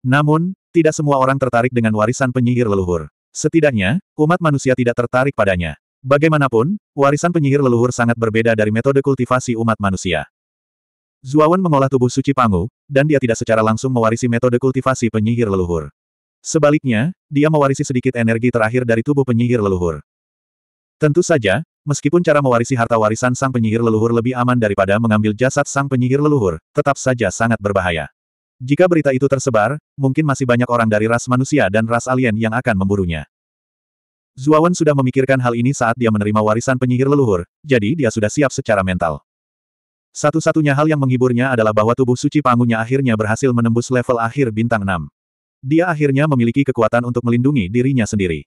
Namun, tidak semua orang tertarik dengan warisan penyihir leluhur. Setidaknya, umat manusia tidak tertarik padanya. Bagaimanapun, warisan penyihir leluhur sangat berbeda dari metode kultivasi umat manusia. Zuawan mengolah tubuh suci Pangu, dan dia tidak secara langsung mewarisi metode kultivasi penyihir leluhur. Sebaliknya, dia mewarisi sedikit energi terakhir dari tubuh penyihir leluhur. Tentu saja, meskipun cara mewarisi harta warisan sang penyihir leluhur lebih aman daripada mengambil jasad sang penyihir leluhur, tetap saja sangat berbahaya. Jika berita itu tersebar, mungkin masih banyak orang dari ras manusia dan ras alien yang akan memburunya. Zuawan sudah memikirkan hal ini saat dia menerima warisan penyihir leluhur, jadi dia sudah siap secara mental. Satu-satunya hal yang menghiburnya adalah bahwa tubuh suci pangunya akhirnya berhasil menembus level akhir bintang 6. Dia akhirnya memiliki kekuatan untuk melindungi dirinya sendiri.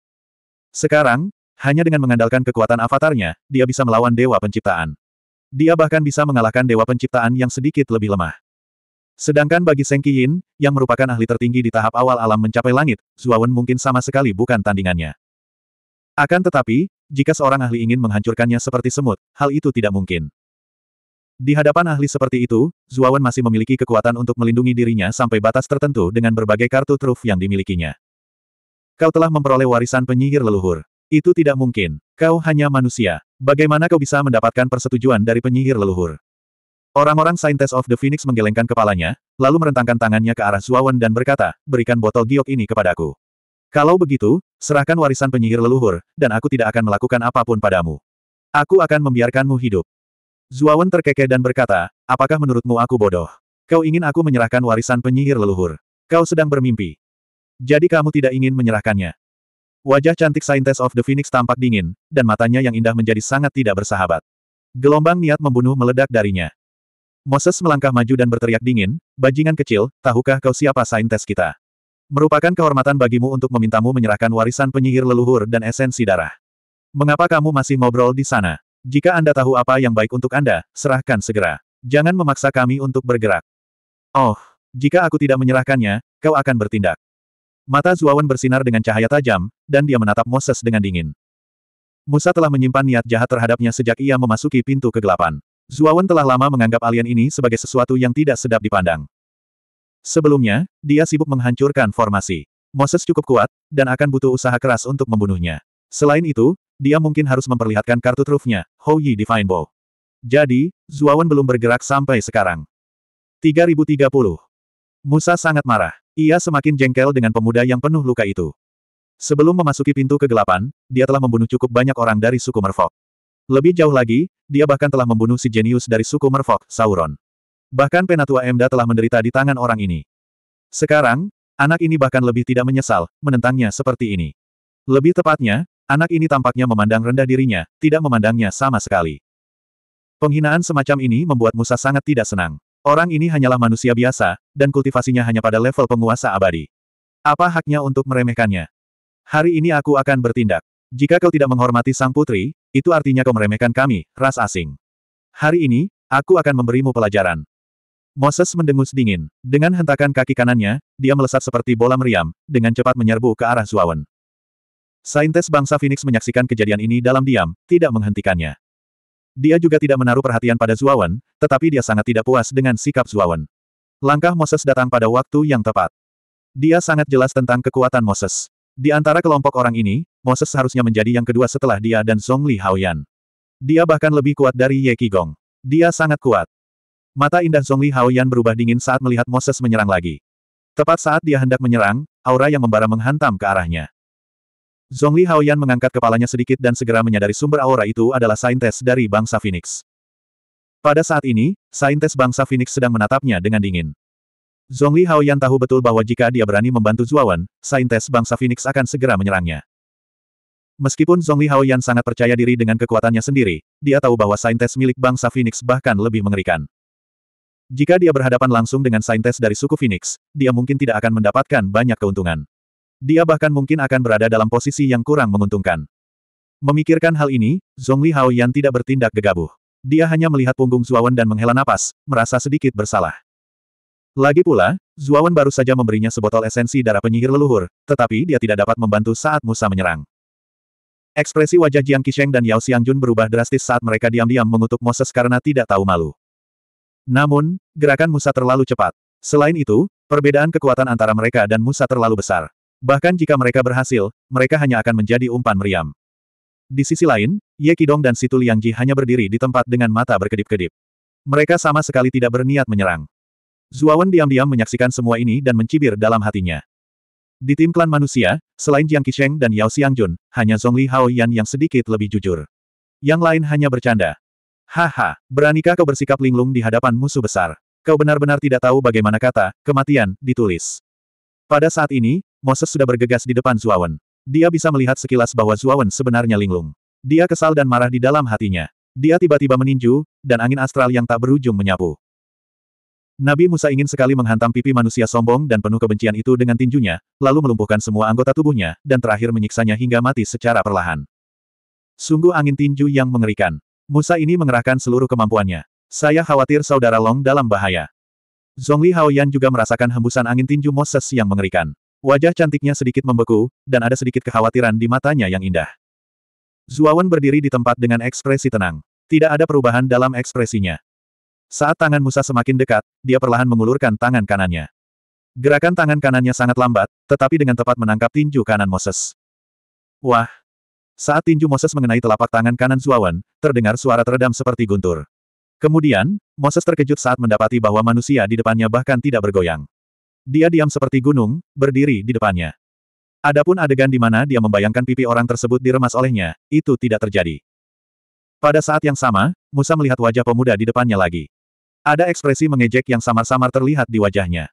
Sekarang, hanya dengan mengandalkan kekuatan avatarnya, dia bisa melawan Dewa Penciptaan. Dia bahkan bisa mengalahkan Dewa Penciptaan yang sedikit lebih lemah. Sedangkan bagi Seng Qiyin, yang merupakan ahli tertinggi di tahap awal alam mencapai langit, Zuawan mungkin sama sekali bukan tandingannya. Akan tetapi, jika seorang ahli ingin menghancurkannya seperti semut, hal itu tidak mungkin. Di hadapan ahli seperti itu, Zuawan masih memiliki kekuatan untuk melindungi dirinya sampai batas tertentu dengan berbagai kartu truf yang dimilikinya. Kau telah memperoleh warisan penyihir leluhur. Itu tidak mungkin. Kau hanya manusia. Bagaimana kau bisa mendapatkan persetujuan dari penyihir leluhur? Orang-orang Saintes of the Phoenix menggelengkan kepalanya, lalu merentangkan tangannya ke arah Zuawan dan berkata, berikan botol giok ini kepadaku. Kalau begitu, serahkan warisan penyihir leluhur, dan aku tidak akan melakukan apapun padamu. Aku akan membiarkanmu hidup. Zuawan terkekeh dan berkata, apakah menurutmu aku bodoh? Kau ingin aku menyerahkan warisan penyihir leluhur. Kau sedang bermimpi. Jadi kamu tidak ingin menyerahkannya. Wajah cantik Saintes of the Phoenix tampak dingin, dan matanya yang indah menjadi sangat tidak bersahabat. Gelombang niat membunuh meledak darinya. Moses melangkah maju dan berteriak dingin, bajingan kecil, tahukah kau siapa Saintes kita? Merupakan kehormatan bagimu untuk memintamu menyerahkan warisan penyihir leluhur dan esensi darah. Mengapa kamu masih ngobrol di sana? Jika Anda tahu apa yang baik untuk Anda, serahkan segera. Jangan memaksa kami untuk bergerak. Oh, jika aku tidak menyerahkannya, kau akan bertindak. Mata Zuawan bersinar dengan cahaya tajam, dan dia menatap Moses dengan dingin. Musa telah menyimpan niat jahat terhadapnya sejak ia memasuki pintu kegelapan. Zuawan telah lama menganggap alien ini sebagai sesuatu yang tidak sedap dipandang. Sebelumnya, dia sibuk menghancurkan formasi. Moses cukup kuat, dan akan butuh usaha keras untuk membunuhnya. Selain itu, dia mungkin harus memperlihatkan kartu trufnya, Hou Yi Divine Bow. Jadi, Zuawan belum bergerak sampai sekarang. 3030. Musa sangat marah. Ia semakin jengkel dengan pemuda yang penuh luka itu. Sebelum memasuki pintu kegelapan, dia telah membunuh cukup banyak orang dari suku Merfolk. Lebih jauh lagi, dia bahkan telah membunuh si jenius dari suku Merfolk, Sauron. Bahkan Penatua Emda telah menderita di tangan orang ini. Sekarang, anak ini bahkan lebih tidak menyesal, menentangnya seperti ini. Lebih tepatnya, Anak ini tampaknya memandang rendah dirinya, tidak memandangnya sama sekali. Penghinaan semacam ini membuat Musa sangat tidak senang. Orang ini hanyalah manusia biasa, dan kultivasinya hanya pada level penguasa abadi. Apa haknya untuk meremehkannya? Hari ini aku akan bertindak. Jika kau tidak menghormati sang putri, itu artinya kau meremehkan kami, ras asing. Hari ini, aku akan memberimu pelajaran. Moses mendengus dingin. Dengan hentakan kaki kanannya, dia melesat seperti bola meriam, dengan cepat menyerbu ke arah Zuawan. Saintes bangsa Phoenix menyaksikan kejadian ini dalam diam, tidak menghentikannya. Dia juga tidak menaruh perhatian pada Zuawan, tetapi dia sangat tidak puas dengan sikap Zuawan. Langkah Moses datang pada waktu yang tepat. Dia sangat jelas tentang kekuatan Moses. Di antara kelompok orang ini, Moses seharusnya menjadi yang kedua setelah dia dan Li Haoyan. Dia bahkan lebih kuat dari Ye Qigong. Dia sangat kuat. Mata indah Li Haoyan berubah dingin saat melihat Moses menyerang lagi. Tepat saat dia hendak menyerang, aura yang membara menghantam ke arahnya. Zhongli Haoyan mengangkat kepalanya sedikit dan segera menyadari sumber aura itu adalah saintes dari bangsa Phoenix. Pada saat ini, saintes bangsa Phoenix sedang menatapnya dengan dingin. Zhongli Haoyan tahu betul bahwa jika dia berani membantu Zuawan, saintes bangsa Phoenix akan segera menyerangnya. Meskipun Zhongli Haoyan sangat percaya diri dengan kekuatannya sendiri, dia tahu bahwa saintes milik bangsa Phoenix bahkan lebih mengerikan. Jika dia berhadapan langsung dengan saintes dari suku Phoenix, dia mungkin tidak akan mendapatkan banyak keuntungan. Dia bahkan mungkin akan berada dalam posisi yang kurang menguntungkan. Memikirkan hal ini, Zhongli yang tidak bertindak gegabah. Dia hanya melihat punggung Zuawan dan menghela napas, merasa sedikit bersalah. Lagi pula, Zuawan baru saja memberinya sebotol esensi darah penyihir leluhur, tetapi dia tidak dapat membantu saat Musa menyerang. Ekspresi wajah Jiang Qisheng dan Yao Xiangjun berubah drastis saat mereka diam-diam mengutuk Moses karena tidak tahu malu. Namun, gerakan Musa terlalu cepat. Selain itu, perbedaan kekuatan antara mereka dan Musa terlalu besar. Bahkan jika mereka berhasil, mereka hanya akan menjadi umpan meriam. Di sisi lain, Ye Kidong dan Situ Liangji hanya berdiri di tempat dengan mata berkedip-kedip. Mereka sama sekali tidak berniat menyerang. Zuawan diam-diam menyaksikan semua ini dan mencibir dalam hatinya. Di tim klan manusia, selain Jiang Qisheng dan Yao Xiangjun, hanya Zhongli Yan yang sedikit lebih jujur. Yang lain hanya bercanda. Haha, beranikah kau bersikap linglung di hadapan musuh besar? Kau benar-benar tidak tahu bagaimana kata, kematian, ditulis. Pada saat ini, Moses sudah bergegas di depan Zuawan. Dia bisa melihat sekilas bahwa Zuawan sebenarnya linglung. Dia kesal dan marah di dalam hatinya. Dia tiba-tiba meninju, dan angin astral yang tak berujung menyapu. Nabi Musa ingin sekali menghantam pipi manusia sombong dan penuh kebencian itu dengan tinjunya, lalu melumpuhkan semua anggota tubuhnya, dan terakhir menyiksanya hingga mati secara perlahan. Sungguh angin tinju yang mengerikan. Musa ini mengerahkan seluruh kemampuannya. Saya khawatir saudara Long dalam bahaya. Zhongli Haoyan juga merasakan hembusan angin tinju Moses yang mengerikan. Wajah cantiknya sedikit membeku, dan ada sedikit kekhawatiran di matanya yang indah. Zuawan berdiri di tempat dengan ekspresi tenang. Tidak ada perubahan dalam ekspresinya. Saat tangan Musa semakin dekat, dia perlahan mengulurkan tangan kanannya. Gerakan tangan kanannya sangat lambat, tetapi dengan tepat menangkap tinju kanan Moses. Wah! Saat tinju Moses mengenai telapak tangan kanan Zuawan, terdengar suara teredam seperti guntur. Kemudian, Moses terkejut saat mendapati bahwa manusia di depannya bahkan tidak bergoyang. Dia diam seperti gunung, berdiri di depannya. Adapun adegan di mana dia membayangkan pipi orang tersebut diremas olehnya, itu tidak terjadi. Pada saat yang sama, Musa melihat wajah pemuda di depannya lagi. Ada ekspresi mengejek yang samar-samar terlihat di wajahnya.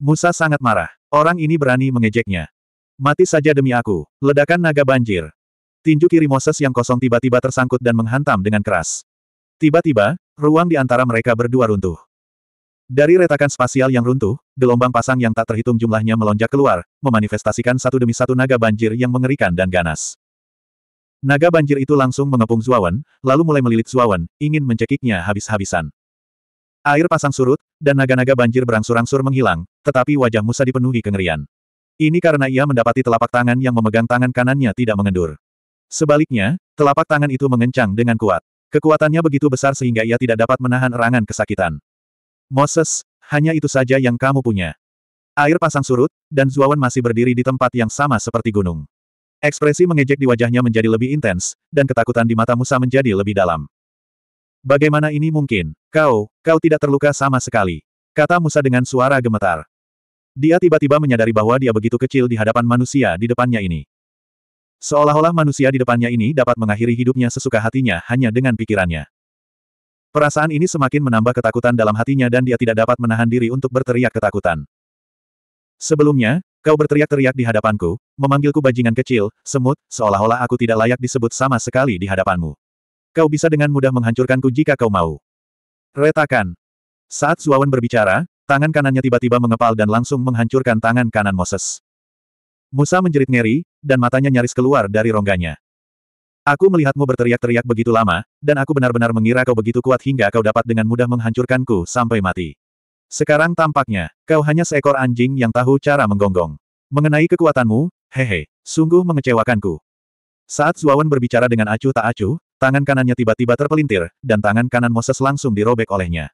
Musa sangat marah. Orang ini berani mengejeknya. Mati saja demi aku. Ledakan naga banjir. Tinju kiri Moses yang kosong tiba-tiba tersangkut dan menghantam dengan keras. Tiba-tiba, ruang di antara mereka berdua runtuh. Dari retakan spasial yang runtuh, gelombang pasang yang tak terhitung jumlahnya melonjak keluar, memanifestasikan satu demi satu naga banjir yang mengerikan dan ganas. Naga banjir itu langsung mengepung Zuawan, lalu mulai melilit Zuawan, ingin mencekiknya habis-habisan. Air pasang surut, dan naga-naga banjir berangsur-angsur menghilang, tetapi wajah Musa dipenuhi kengerian. Ini karena ia mendapati telapak tangan yang memegang tangan kanannya tidak mengendur. Sebaliknya, telapak tangan itu mengencang dengan kuat. Kekuatannya begitu besar sehingga ia tidak dapat menahan erangan kesakitan. Moses, hanya itu saja yang kamu punya. Air pasang surut, dan Zuawan masih berdiri di tempat yang sama seperti gunung. Ekspresi mengejek di wajahnya menjadi lebih intens, dan ketakutan di mata Musa menjadi lebih dalam. Bagaimana ini mungkin? Kau, kau tidak terluka sama sekali. Kata Musa dengan suara gemetar. Dia tiba-tiba menyadari bahwa dia begitu kecil di hadapan manusia di depannya ini. Seolah-olah manusia di depannya ini dapat mengakhiri hidupnya sesuka hatinya hanya dengan pikirannya. Perasaan ini semakin menambah ketakutan dalam hatinya dan dia tidak dapat menahan diri untuk berteriak ketakutan. Sebelumnya, kau berteriak-teriak di hadapanku, memanggilku bajingan kecil, semut, seolah-olah aku tidak layak disebut sama sekali di hadapanmu. Kau bisa dengan mudah menghancurkanku jika kau mau. Retakan. Saat Zuawan berbicara, tangan kanannya tiba-tiba mengepal dan langsung menghancurkan tangan kanan Moses. Musa menjerit ngeri, dan matanya nyaris keluar dari rongganya. Aku melihatmu berteriak-teriak begitu lama, dan aku benar-benar mengira kau begitu kuat hingga kau dapat dengan mudah menghancurkanku sampai mati. Sekarang tampaknya, kau hanya seekor anjing yang tahu cara menggonggong. Mengenai kekuatanmu, hehe, sungguh mengecewakanku. Saat Zuawan berbicara dengan acuh tak acuh, tangan kanannya tiba-tiba terpelintir, dan tangan kanan Moses langsung dirobek olehnya.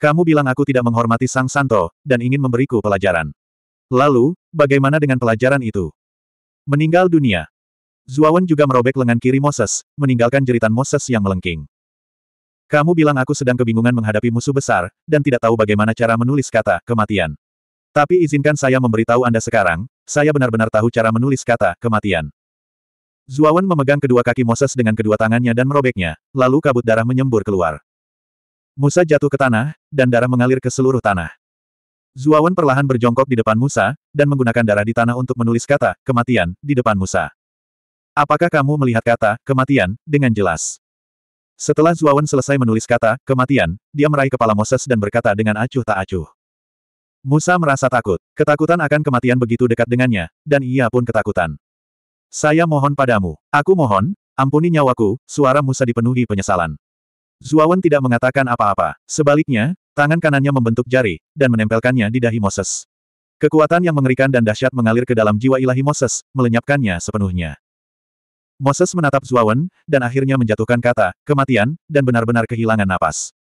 Kamu bilang aku tidak menghormati Sang Santo, dan ingin memberiku pelajaran. Lalu, bagaimana dengan pelajaran itu? Meninggal dunia, Zuawan juga merobek lengan kiri Moses, meninggalkan jeritan Moses yang melengking. Kamu bilang aku sedang kebingungan menghadapi musuh besar, dan tidak tahu bagaimana cara menulis kata, kematian. Tapi izinkan saya memberitahu Anda sekarang, saya benar-benar tahu cara menulis kata, kematian. Zuawan memegang kedua kaki Moses dengan kedua tangannya dan merobeknya, lalu kabut darah menyembur keluar. Musa jatuh ke tanah, dan darah mengalir ke seluruh tanah. Zuawan perlahan berjongkok di depan Musa, dan menggunakan darah di tanah untuk menulis kata, kematian, di depan Musa. Apakah kamu melihat kata, kematian, dengan jelas? Setelah Zuawan selesai menulis kata, kematian, dia meraih kepala Moses dan berkata dengan acuh tak acuh. Musa merasa takut, ketakutan akan kematian begitu dekat dengannya, dan ia pun ketakutan. Saya mohon padamu, aku mohon, ampuni nyawaku, suara Musa dipenuhi penyesalan. Zuawan tidak mengatakan apa-apa, sebaliknya, tangan kanannya membentuk jari, dan menempelkannya di dahi Moses. Kekuatan yang mengerikan dan dahsyat mengalir ke dalam jiwa ilahi Moses, melenyapkannya sepenuhnya. Moses menatap Zuawan, dan akhirnya menjatuhkan kata, kematian, dan benar-benar kehilangan napas.